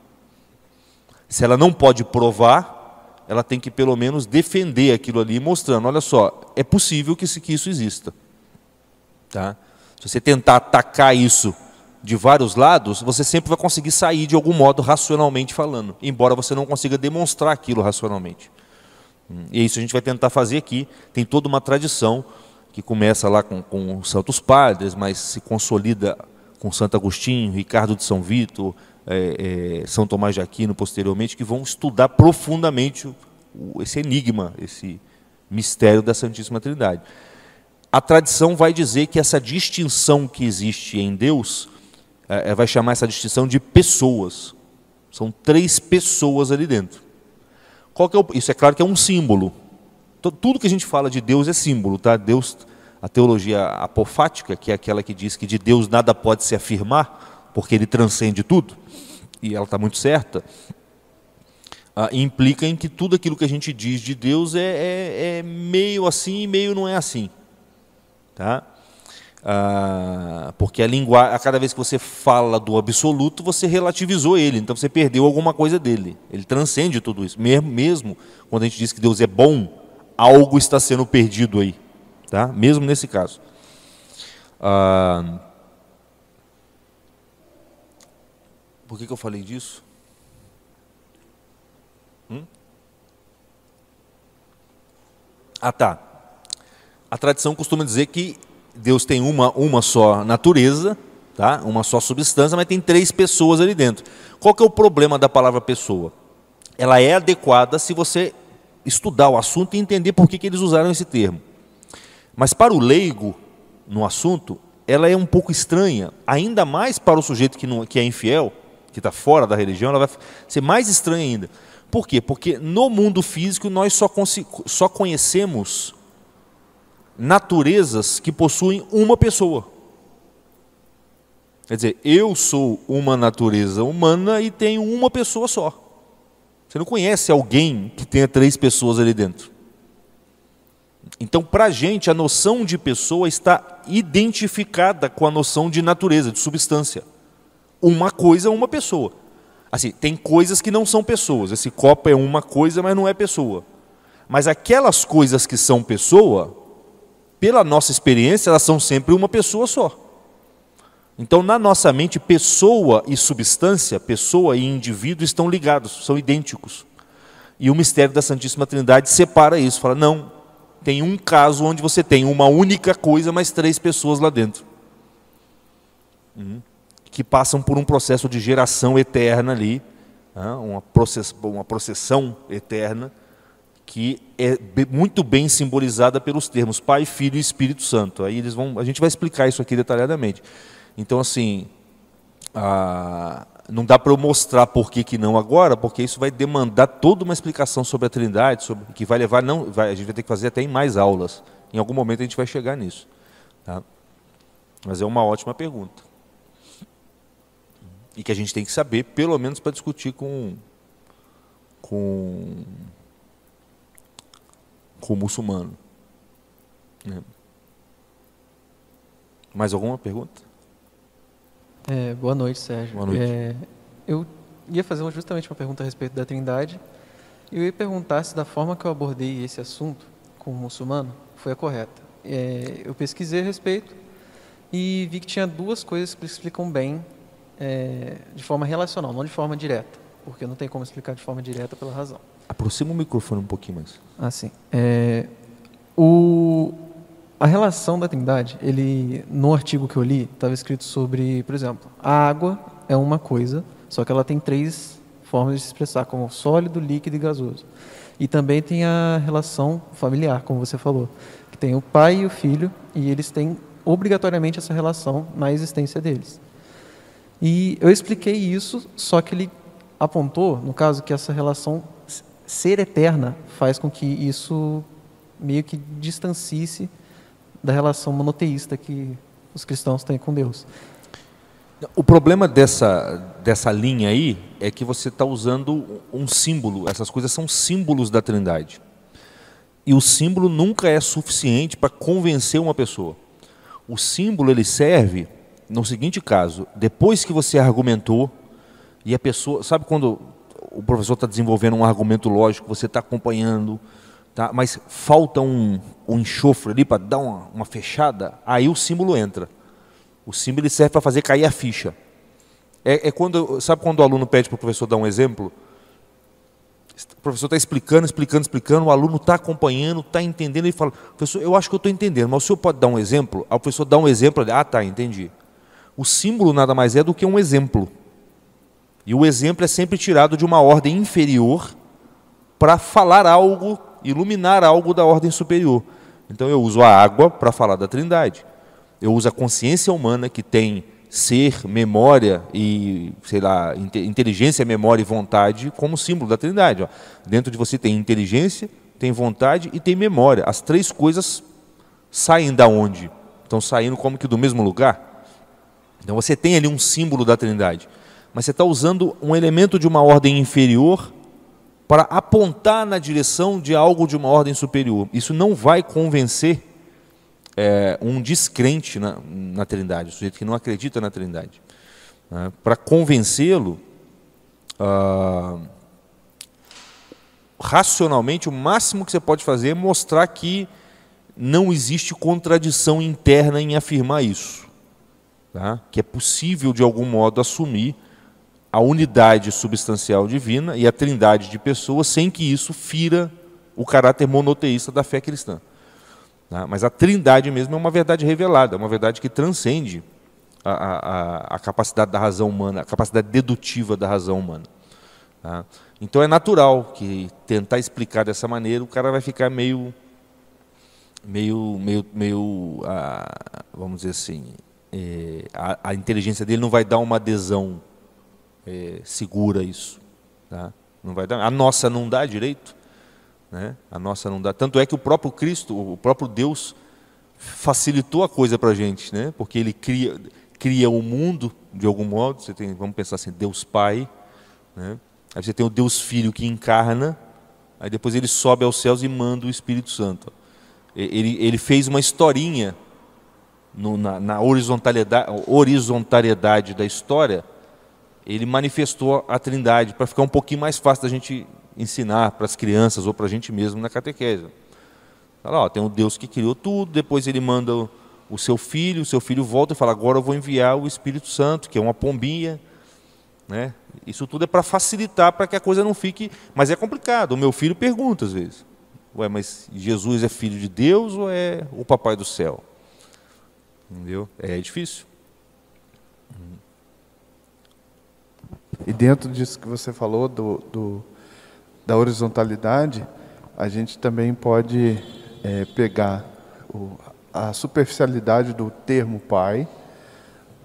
Se ela não pode provar, ela tem que pelo menos defender aquilo ali, mostrando, olha só, é possível que isso exista. Tá? Se você tentar atacar isso de vários lados, você sempre vai conseguir sair de algum modo racionalmente falando, embora você não consiga demonstrar aquilo racionalmente. Hum, e é isso a gente vai tentar fazer aqui. Tem toda uma tradição que começa lá com, com os Santos Padres, mas se consolida com Santo Agostinho, Ricardo de São Vito, é, é, São Tomás de Aquino, posteriormente, que vão estudar profundamente o, o, esse enigma, esse mistério da Santíssima Trindade. A tradição vai dizer que essa distinção que existe em Deus, é, é vai chamar essa distinção de pessoas. São três pessoas ali dentro. É o, isso é claro que é um símbolo, tudo que a gente fala de Deus é símbolo, tá? Deus, a teologia apofática, que é aquela que diz que de Deus nada pode se afirmar, porque ele transcende tudo, e ela está muito certa, ah, implica em que tudo aquilo que a gente diz de Deus é, é, é meio assim e meio não é assim. Tá? Ah, porque a linguagem, a cada vez que você fala do absoluto, você relativizou ele, então você perdeu alguma coisa dele. Ele transcende tudo isso. Mesmo, mesmo quando a gente diz que Deus é bom, algo está sendo perdido aí, tá? Mesmo nesse caso. Ah, por que, que eu falei disso? Hum? Ah, tá. A tradição costuma dizer que Deus tem uma, uma só natureza, tá? uma só substância, mas tem três pessoas ali dentro. Qual que é o problema da palavra pessoa? Ela é adequada se você estudar o assunto e entender por que, que eles usaram esse termo. Mas para o leigo no assunto, ela é um pouco estranha, ainda mais para o sujeito que, não, que é infiel, que está fora da religião, ela vai ser mais estranha ainda. Por quê? Porque no mundo físico nós só, só conhecemos naturezas que possuem uma pessoa. Quer dizer, eu sou uma natureza humana e tenho uma pessoa só. Você não conhece alguém que tenha três pessoas ali dentro. Então, para a gente, a noção de pessoa está identificada com a noção de natureza, de substância. Uma coisa é uma pessoa. Assim, tem coisas que não são pessoas. Esse copo é uma coisa, mas não é pessoa. Mas aquelas coisas que são pessoa, pela nossa experiência, elas são sempre uma pessoa só. Então, na nossa mente, pessoa e substância, pessoa e indivíduo estão ligados, são idênticos. E o mistério da Santíssima Trindade separa isso, fala: não, tem um caso onde você tem uma única coisa, mas três pessoas lá dentro. Uhum. Que passam por um processo de geração eterna ali, uma processão, uma processão eterna, que é muito bem simbolizada pelos termos Pai, Filho e Espírito Santo. Aí eles vão, a gente vai explicar isso aqui detalhadamente. Então, assim, ah, não dá para eu mostrar por que, que não agora, porque isso vai demandar toda uma explicação sobre a Trindade, sobre, que vai levar, não, vai, a gente vai ter que fazer até em mais aulas. Em algum momento a gente vai chegar nisso. Tá? Mas é uma ótima pergunta. E que a gente tem que saber, pelo menos para discutir com, com, com o muçulmano. Né? Mais alguma pergunta? É, boa noite, Sérgio. Boa noite. É, eu ia fazer justamente uma pergunta a respeito da Trindade. Eu ia perguntar se da forma que eu abordei esse assunto com o muçulmano foi a correta. É, eu pesquisei a respeito e vi que tinha duas coisas que explicam bem é, de forma relacional, não de forma direta, porque não tem como explicar de forma direta pela razão. Aproxima o microfone um pouquinho mais. Ah, sim. É, o, a relação da Trindade, ele no artigo que eu li estava escrito sobre, por exemplo, a água é uma coisa, só que ela tem três formas de se expressar, como sólido, líquido e gasoso. E também tem a relação familiar, como você falou, que tem o pai e o filho, e eles têm obrigatoriamente essa relação na existência deles. E eu expliquei isso, só que ele apontou, no caso, que essa relação ser eterna faz com que isso meio que distancie-se da relação monoteísta que os cristãos têm com Deus. O problema dessa, dessa linha aí é que você está usando um símbolo, essas coisas são símbolos da Trindade. E o símbolo nunca é suficiente para convencer uma pessoa. O símbolo ele serve no seguinte caso: depois que você argumentou e a pessoa, sabe quando o professor está desenvolvendo um argumento lógico, você está acompanhando, tá? mas falta um, um enxofre ali para dar uma, uma fechada, aí o símbolo entra. O símbolo serve para fazer cair a ficha. É, é, quando, sabe quando o aluno pede para o professor dar um exemplo? O professor está explicando, explicando, explicando, o aluno está acompanhando, está entendendo, ele fala, professor, eu acho que eu estou entendendo, mas o senhor pode dar um exemplo? Aí o professor dá um exemplo, ah tá, entendi. O símbolo nada mais é do que um exemplo. E o exemplo é sempre tirado de uma ordem inferior para falar algo iluminar algo da ordem superior. Então eu uso a água para falar da Trindade. Eu uso a consciência humana que tem ser, memória e, sei lá, inteligência, memória e vontade como símbolo da Trindade. Dentro de você tem inteligência, tem vontade e tem memória. As três coisas saem da onde? Estão saindo como que do mesmo lugar? Então você tem ali um símbolo da Trindade, mas você está usando um elemento de uma ordem inferior para apontar na direção de algo de uma ordem superior. Isso não vai convencer é, um descrente na, na Trindade, um sujeito que não acredita na Trindade. Né? para convencê-lo, ah, racionalmente, o máximo que você pode fazer é mostrar que não existe contradição interna em afirmar isso. Tá? Que é possível, de algum modo, assumir a unidade substancial divina e a trindade de pessoas, sem que isso fira o caráter monoteísta da fé cristã. Tá? Mas a trindade mesmo é uma verdade revelada, é uma verdade que transcende a, a, a, capacidade da razão humana, a capacidade dedutiva da razão humana. Tá? Então é natural que tentar explicar dessa maneira, o cara vai ficar meio, meio, meio, meio, ah, vamos dizer assim, eh, a, a inteligência dele não vai dar uma adesão é, segura isso. Tá? Não vai dar. A nossa não dá direito. Né? A nossa não dá. Tanto é que o próprio Cristo, o próprio Deus, facilitou a coisa para a gente, né? porque ele cria, cria o mundo, de algum modo. Você tem, vamos pensar assim, Deus Pai. Né? Aí você tem o Deus Filho que encarna, aí depois ele sobe aos céus e manda o Espírito Santo. Ele, ele fez uma historinha no, na, na da história ele manifestou a Trindade para ficar um pouquinho mais fácil da gente ensinar para as crianças ou para a gente mesmo na catequese. Fala, ó, tem um Deus que criou tudo, depois ele manda o, o seu filho, o seu filho volta e fala: agora eu vou enviar o Espírito Santo, que é uma pombinha. Né? Isso tudo é para facilitar para que a coisa não fique. Mas é complicado. O meu filho pergunta às vezes: Ué, mas Jesus é filho de Deus ou é o papai do céu? Entendeu? É difícil. E dentro disso que você falou, do, do da horizontalidade, a gente também pode é, pegar o, a superficialidade do termo pai,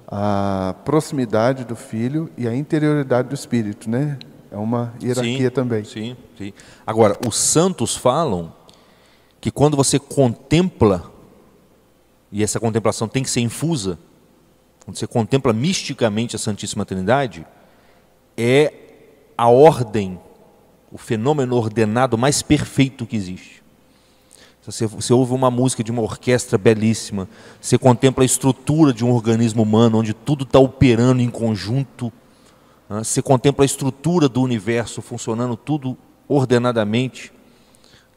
a proximidade do filho e a interioridade do espírito, né? É uma hierarquia sim, também. Sim, sim. Agora, os santos falam que quando você contempla, e essa contemplação tem que ser infusa, quando você contempla misticamente a Santíssima Trindade, é a ordem, o fenômeno ordenado mais perfeito que existe. Você, você ouve uma música de uma orquestra belíssima, você contempla a estrutura de um organismo humano, onde tudo está operando em conjunto, né? você contempla a estrutura do universo funcionando tudo ordenadamente,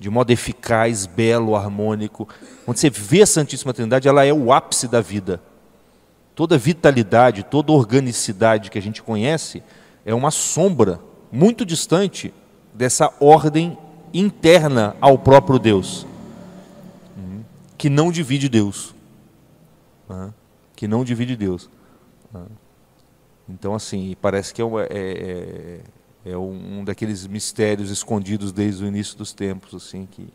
de modo eficaz, belo, harmônico. Quando você vê a Santíssima Trindade, ela é o ápice da vida. Toda vitalidade, toda organicidade que a gente conhece é uma sombra muito distante dessa ordem interna ao próprio Deus, hum, que não divide Deus. Que não divide Deus. Então, assim, parece que é é, é, é, é, um daqueles mistérios escondidos desde o início dos tempos, assim, que,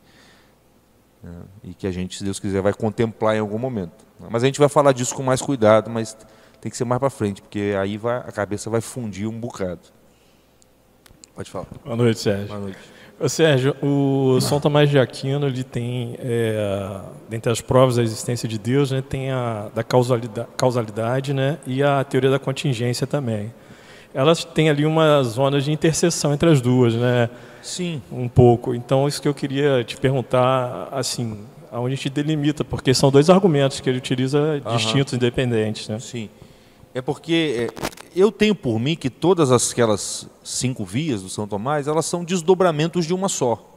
e que a gente, se Deus quiser, vai contemplar em algum momento. Mas a gente vai falar disso com mais cuidado, mas tem que ser mais para frente, porque aí vai, a cabeça vai fundir um bocado. Pode falar. Boa noite, Sérgio. Boa noite. Ô, Sérgio, o São Tomás de Aquino ele tem, é, dentre as provas da existência de Deus, né, tem a da causalidade, causalidade né, e a teoria da contingência também. Elas têm ali uma zona de interseção entre as duas, né? Sim. Um pouco. Então, isso que eu queria te perguntar, assim, aonde a gente delimita, porque são dois argumentos que ele utiliza distintos, independentes, né? Sim. É porque é, eu tenho por mim que todas aquelas cinco vias do São Tomás, elas são desdobramentos de uma só.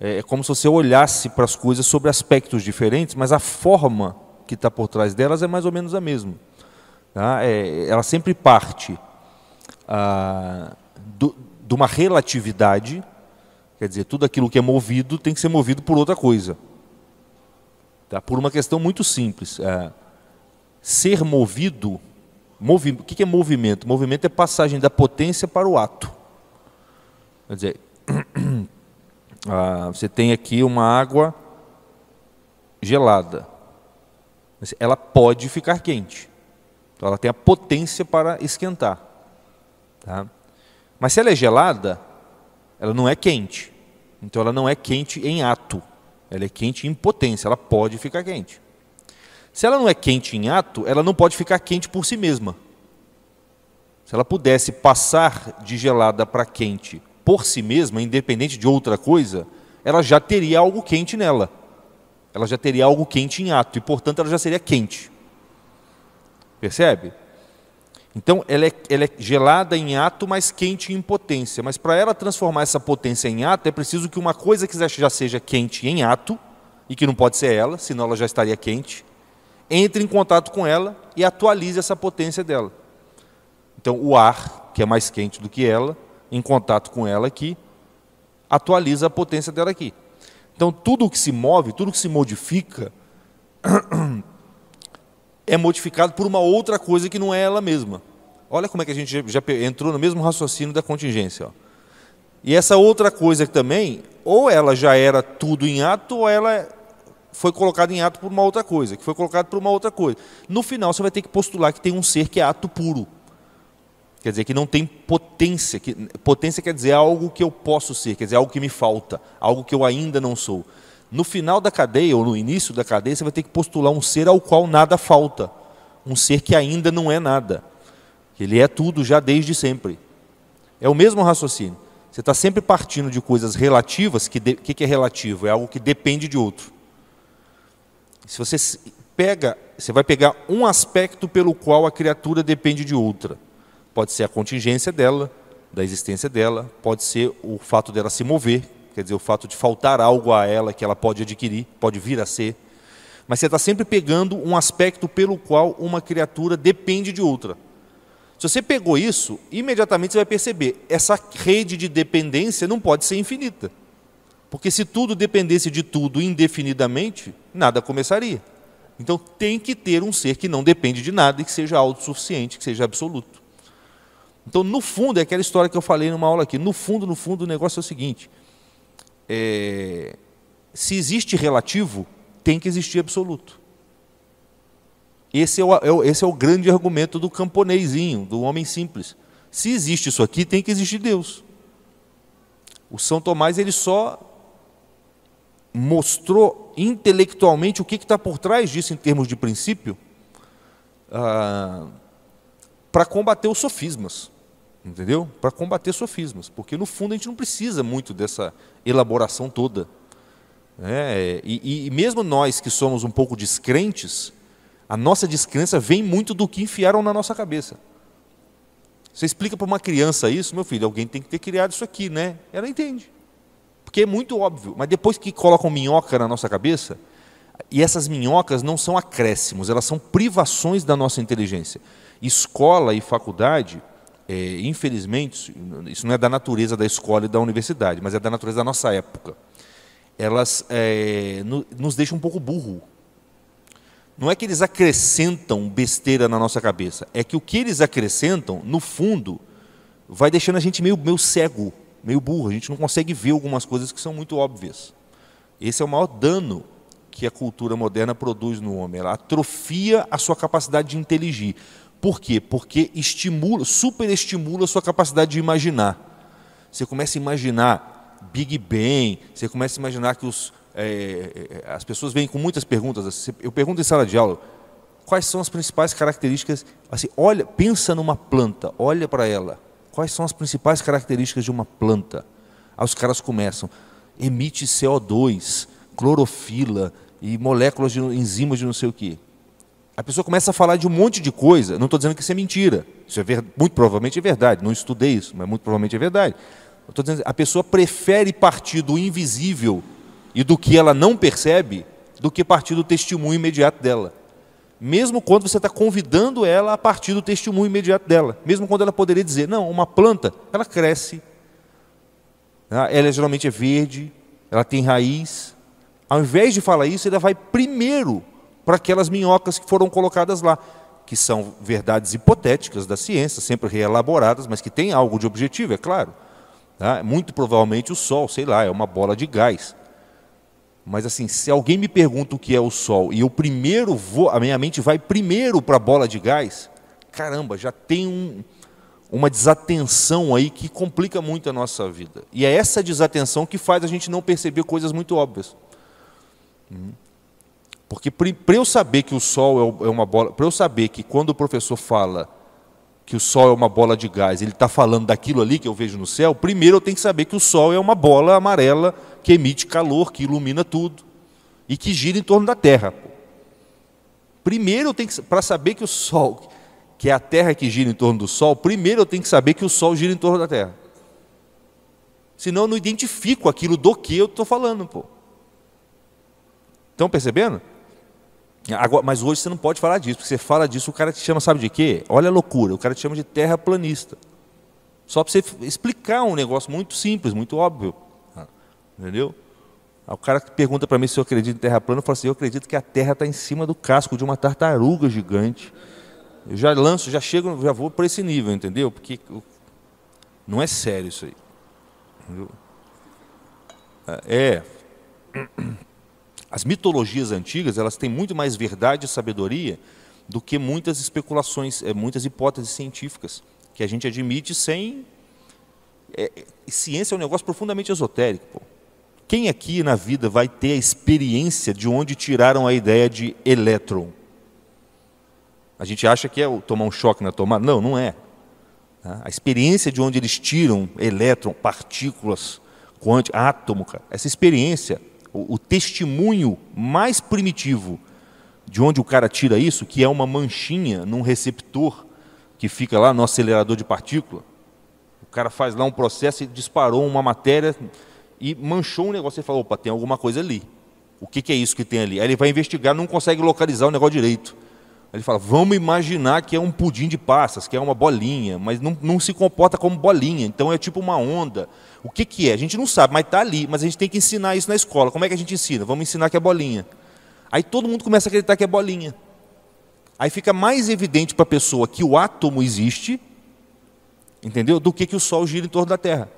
É, é como se você olhasse para as coisas sobre aspectos diferentes, mas a forma que está por trás delas é mais ou menos a mesma. Tá? É, ela sempre parte ah, do, de uma relatividade, quer dizer, tudo aquilo que é movido tem que ser movido por outra coisa. Tá? Por uma questão muito simples. É, ser movido Movi o que é movimento? Movimento é passagem da potência para o ato. Quer dizer, ah, você tem aqui uma água gelada. Ela pode ficar quente. Então ela tem a potência para esquentar. Tá? Mas se ela é gelada, ela não é quente. Então ela não é quente em ato. Ela é quente em potência. Ela pode ficar quente. Se ela não é quente em ato, ela não pode ficar quente por si mesma. Se ela pudesse passar de gelada para quente por si mesma, independente de outra coisa, ela já teria algo quente nela. Ela já teria algo quente em ato e, portanto, ela já seria quente. Percebe? Então, ela é, ela é gelada em ato, mas quente em potência. Mas para ela transformar essa potência em ato, é preciso que uma coisa que já seja quente em ato, e que não pode ser ela, senão ela já estaria quente, entre em contato com ela e atualize essa potência dela. Então, o ar, que é mais quente do que ela, em contato com ela aqui, atualiza a potência dela aqui. Então, tudo que se move, tudo que se modifica, é modificado por uma outra coisa que não é ela mesma. Olha como é que a gente já entrou no mesmo raciocínio da contingência. Ó. E essa outra coisa também, ou ela já era tudo em ato, ou ela foi colocado em ato por uma outra coisa, que foi colocado por uma outra coisa. No final, você vai ter que postular que tem um ser que é ato puro. Quer dizer, que não tem potência. Que, potência quer dizer algo que eu posso ser, quer dizer, algo que me falta, algo que eu ainda não sou. No final da cadeia, ou no início da cadeia, você vai ter que postular um ser ao qual nada falta. Um ser que ainda não é nada. Ele é tudo já desde sempre. É o mesmo raciocínio. Você está sempre partindo de coisas relativas. O que, que, que é relativo? É algo que depende de outro. Se você pega, você vai pegar um aspecto pelo qual a criatura depende de outra. Pode ser a contingência dela, da existência dela, pode ser o fato dela se mover, quer dizer, o fato de faltar algo a ela que ela pode adquirir, pode vir a ser. Mas você está sempre pegando um aspecto pelo qual uma criatura depende de outra. Se você pegou isso, imediatamente você vai perceber, essa rede de dependência não pode ser infinita. Porque se tudo dependesse de tudo indefinidamente, nada começaria. Então tem que ter um ser que não depende de nada e que seja autossuficiente, que seja absoluto. Então, no fundo, é aquela história que eu falei numa aula aqui. No fundo, no fundo, o negócio é o seguinte: é, se existe relativo, tem que existir absoluto. Esse é, o, é esse é o grande argumento do camponezinho do homem simples. Se existe isso aqui, tem que existir Deus. O São Tomás ele só mostrou intelectualmente o que está por trás disso em termos de princípio ah, para combater os sofismas. Entendeu? Para combater sofismas. Porque, no fundo, a gente não precisa muito dessa elaboração toda. É, e, e mesmo nós que somos um pouco descrentes, a nossa descrença vem muito do que enfiaram na nossa cabeça. Você explica para uma criança isso, meu filho, alguém tem que ter criado isso aqui, né? Ela entende. Porque é muito óbvio. Mas depois que colocam minhoca na nossa cabeça, e essas minhocas não são acréscimos, elas são privações da nossa inteligência. Escola e faculdade, é, infelizmente, isso não é da natureza da escola e da universidade, mas é da natureza da nossa época. Elas é, nos deixam um pouco burro. Não é que eles acrescentam besteira na nossa cabeça, é que o que eles acrescentam, no fundo, vai deixando a gente meio, meio cego meio burro, a gente não consegue ver algumas coisas que são muito óbvias. Esse é o maior dano que a cultura moderna produz no homem. Ela atrofia a sua capacidade de inteligir. Por quê? Porque estimula, superestimula a sua capacidade de imaginar. Você começa a imaginar Big Bang, você começa a imaginar que os, é, é as pessoas vêm com muitas perguntas. Eu pergunto em sala de aula, quais são as principais características? Assim, olha, pensa numa planta, olha para ela. Quais são as principais características de uma planta? Aí os caras começam. Emite CO2, clorofila e moléculas de enzimas de não sei o quê. A pessoa começa a falar de um monte de coisa. Não estou dizendo que isso é mentira. Isso é ver... muito provavelmente é verdade. Não estudei isso, mas muito provavelmente é verdade. Eu estou dizendo a pessoa prefere partir do invisível e do que ela não percebe do que partir do testemunho imediato dela mesmo quando você está convidando ela a partir do testemunho imediato dela, mesmo quando ela poderia dizer, não, uma planta, ela cresce, tá? ela é, geralmente é verde, ela tem raiz. Ao invés de falar isso, ela vai primeiro para aquelas minhocas que foram colocadas lá, que são verdades hipotéticas da ciência, sempre reelaboradas, mas que têm algo de objetivo, é claro. Tá? Muito provavelmente o Sol, sei lá, é uma bola de gás. Mas assim, se alguém me pergunta o que é o sol e eu primeiro vou, a minha mente vai primeiro para a bola de gás, caramba, já tem um, uma desatenção aí que complica muito a nossa vida. E é essa desatenção que faz a gente não perceber coisas muito óbvias. Hum. Porque para eu saber que o sol é, é uma bola, para eu saber que quando o professor fala que o Sol é uma bola de gás, ele está falando daquilo ali que eu vejo no céu, primeiro eu tenho que saber que o Sol é uma bola amarela que emite calor, que ilumina tudo e que gira em torno da Terra. Primeiro eu tenho que para saber que o Sol, que é a Terra que gira em torno do Sol, primeiro eu tenho que saber que o Sol gira em torno da Terra. Senão eu não identifico aquilo do que eu estou falando, pô. Estão percebendo? Agora, mas hoje você não pode falar disso, porque você fala disso, o cara te chama, sabe de quê? Olha a loucura, o cara te chama de terraplanista. Só para você explicar um negócio muito simples, muito óbvio. Ah, entendeu? o cara pergunta para mim se eu acredito em terra plana, eu falo assim, eu acredito que a terra está em cima do casco de uma tartaruga gigante. Eu já lanço, já chego, já vou para esse nível, entendeu? Porque não é sério isso aí. Entendeu? É. é as mitologias antigas elas têm muito mais verdade e sabedoria do que muitas especulações, eh, muitas hipóteses científicas que a gente admite sem. É, ciência é um negócio profundamente esotérico. Pô. Quem aqui na vida vai ter a experiência de onde tiraram a ideia de elétron? A gente acha que é tomar um choque na tomada. Não, não é. Tá? A experiência de onde eles tiram elétron, partículas, quântico, átomo, cara, essa experiência o testemunho mais primitivo de onde o cara tira isso, que é uma manchinha num receptor que fica lá no acelerador de partícula. O cara faz lá um processo e disparou uma matéria e manchou um negócio. Ele falou, opa, tem alguma coisa ali. O que, que é isso que tem ali? Aí ele vai investigar, não consegue localizar o negócio direito. Ele fala, vamos imaginar que é um pudim de passas, que é uma bolinha, mas não, não se comporta como bolinha, então é tipo uma onda. O que, que é? A gente não sabe, mas está ali, mas a gente tem que ensinar isso na escola. Como é que a gente ensina? Vamos ensinar que é bolinha. Aí todo mundo começa a acreditar que é bolinha. Aí fica mais evidente para a pessoa que o átomo existe, entendeu? Do que que o Sol gira em torno da Terra.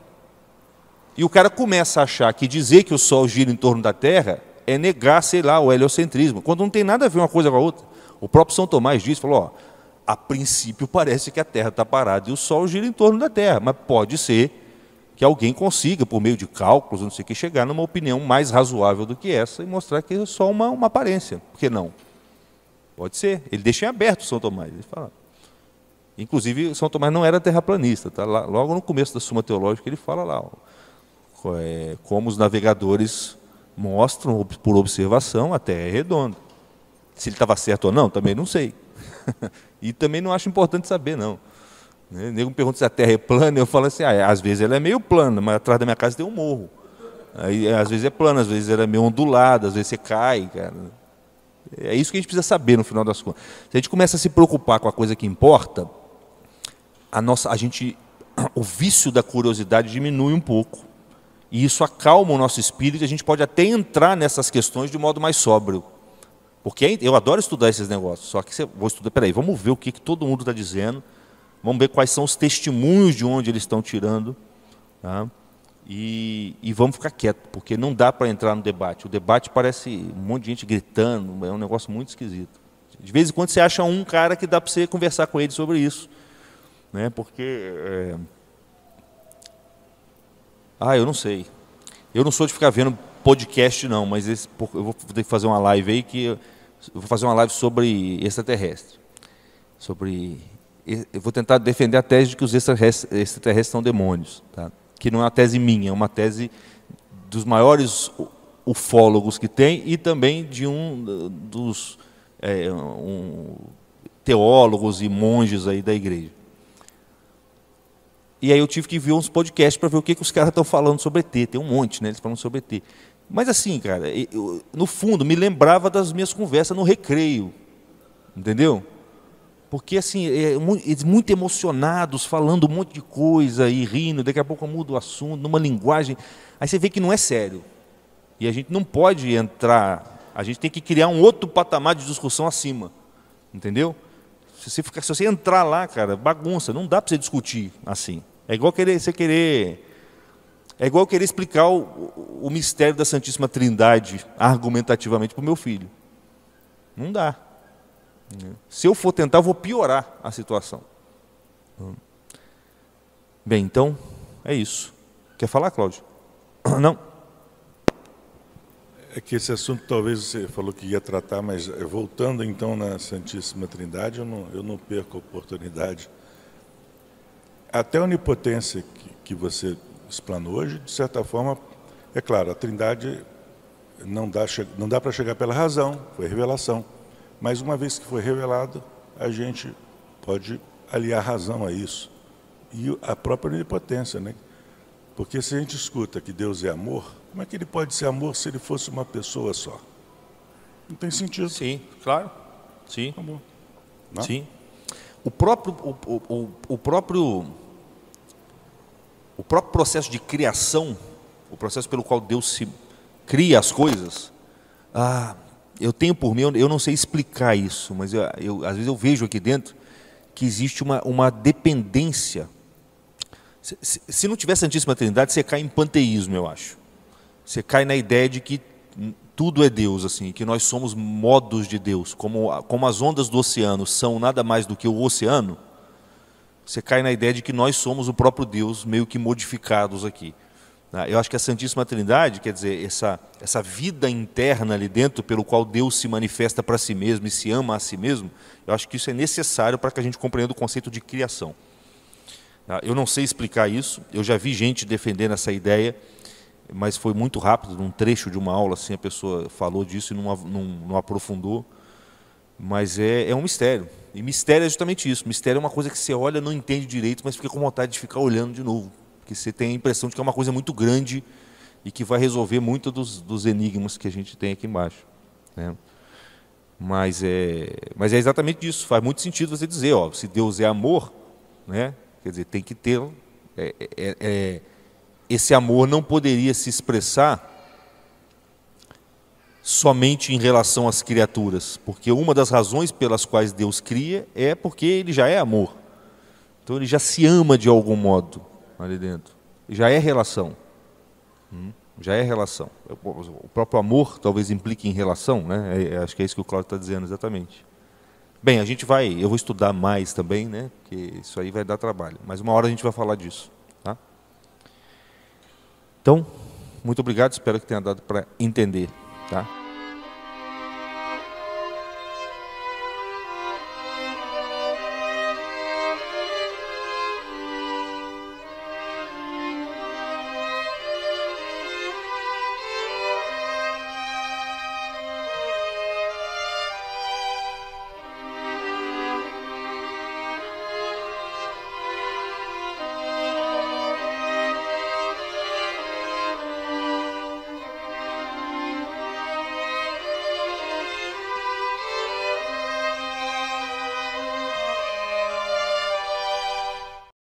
E o cara começa a achar que dizer que o Sol gira em torno da Terra é negar, sei lá, o heliocentrismo, quando não tem nada a ver uma coisa com a outra. O próprio São Tomás diz, falou, ó, a princípio parece que a Terra está parada e o Sol gira em torno da Terra, mas pode ser que alguém consiga, por meio de cálculos, não sei o que, chegar numa opinião mais razoável do que essa e mostrar que é só uma, uma aparência. Por que não? Pode ser. Ele deixa em aberto São Tomás. Ele fala. Inclusive, São Tomás não era terraplanista. Tá? Lá, logo no começo da Suma Teológica, ele fala lá ó, é, como os navegadores mostram por observação a Terra é redonda. Se ele estava certo ou não, também não sei. e também não acho importante saber, não. Né, o Nego me pergunta se a terra é plana, eu falo assim, ah, é, às vezes ela é meio plana, mas atrás da minha casa tem um morro. Aí, é, às vezes é plana, às vezes ela é meio ondulada, às vezes você cai, cara. É isso que a gente precisa saber no final das contas. Se a gente começa a se preocupar com a coisa que importa, a nossa, a gente, o vício da curiosidade diminui um pouco. E isso acalma o nosso espírito e a gente pode até entrar nessas questões de um modo mais sóbrio. Porque é eu adoro estudar esses negócios, só que você, vou estudar, peraí, vamos ver o que, que todo mundo está dizendo, vamos ver quais são os testemunhos de onde eles estão tirando, tá? e, e, vamos ficar quieto, porque não dá para entrar no debate. O debate parece um monte de gente gritando, é um negócio muito esquisito. De vez em quando você acha um cara que dá para você conversar com ele sobre isso, né? porque. É... Ah, eu não sei. Eu não sou de ficar vendo podcast não, mas esse, eu vou ter que fazer uma live aí que eu vou fazer uma live sobre extraterrestre. Sobre eu vou tentar defender a tese de que os extraterrestres, extraterrestres são demônios, tá? Que não é uma tese minha, é uma tese dos maiores ufólogos que tem e também de um dos é, um, teólogos e monges aí da igreja. E aí eu tive que ver uns podcasts para ver o que, que os caras estão falando sobre ET. Tem um monte, né? Eles falam sobre ET. Mas assim, cara, eu, no fundo, me lembrava das minhas conversas no recreio. Entendeu? Porque, assim, é eles muito emocionados, falando um monte de coisa e rindo, daqui a pouco muda o assunto, numa linguagem. Aí você vê que não é sério. E a gente não pode entrar, a gente tem que criar um outro patamar de discussão acima. Entendeu? Se você, ficar, se você entrar lá, cara, bagunça. Não dá para você discutir assim. É igual querer, você querer. É igual querer explicar o, o mistério da Santíssima Trindade argumentativamente para o meu filho. Não dá. Se eu for tentar, eu vou piorar a situação. Hum. Bem, então, é isso. Quer falar, Cláudio? Não? É que esse assunto talvez você falou que ia tratar, mas eh, voltando então na Santíssima Trindade, eu não, eu não perco a oportunidade. Até a onipotência que, que você explanou hoje, de certa forma, é claro, a Trindade não dá, não dá para chegar pela razão, foi revelação. Mas uma vez que foi revelado, a gente pode aliar razão a isso. E a própria onipotência, né? Porque se a gente escuta que Deus é amor, como é que ele pode ser amor se ele fosse uma pessoa só? Não tem sentido. Sim, claro. Sim. Amor. Não? Né? Sim. O próprio, o, o, o, próprio, o próprio processo de criação, o processo pelo qual Deus se cria as coisas, ah, eu tenho por mim, eu não sei explicar isso, mas eu, eu, às vezes eu vejo aqui dentro que existe uma, uma dependência. Se, se, se não tiver Santíssima Trindade, você cai em panteísmo, eu acho você cai na ideia de que tudo é Deus, assim, que nós somos modos de Deus, como, como as ondas do oceano são nada mais do que o oceano, você cai na ideia de que nós somos o próprio Deus, meio que modificados aqui. Né? Eu acho que a Santíssima Trindade, quer dizer, essa, essa vida interna ali dentro, pelo qual Deus se manifesta para si mesmo e se ama a si mesmo, eu acho que isso é necessário para que a gente compreenda o conceito de criação. Né? Eu não sei explicar isso, eu já vi gente defendendo essa ideia, mas foi muito rápido, num trecho de uma aula, assim, a pessoa falou disso e não, não, não aprofundou. Mas é, é um mistério. E mistério é justamente isso. Mistério é uma coisa que você olha, não entende direito, mas fica com vontade de ficar olhando de novo. Porque você tem a impressão de que é uma coisa muito grande e que vai resolver muitos dos, dos enigmas que a gente tem aqui embaixo. Né? Mas, é, mas é exatamente isso. Faz muito sentido você dizer, ó, se Deus é amor, né? quer dizer, tem que ter. é, é, é esse amor não poderia se expressar somente em relação às criaturas, porque uma das razões pelas quais Deus cria é porque ele já é amor. Então ele já se ama de algum modo ali dentro. Já é relação. Hum? Já é relação. O próprio amor talvez implique em relação, né? É, é, acho que é isso que o Cláudio está dizendo exatamente. Bem, a gente vai, eu vou estudar mais também, né? Porque isso aí vai dar trabalho. Mas uma hora a gente vai falar disso. Então, muito obrigado, espero que tenha dado para entender. Tá?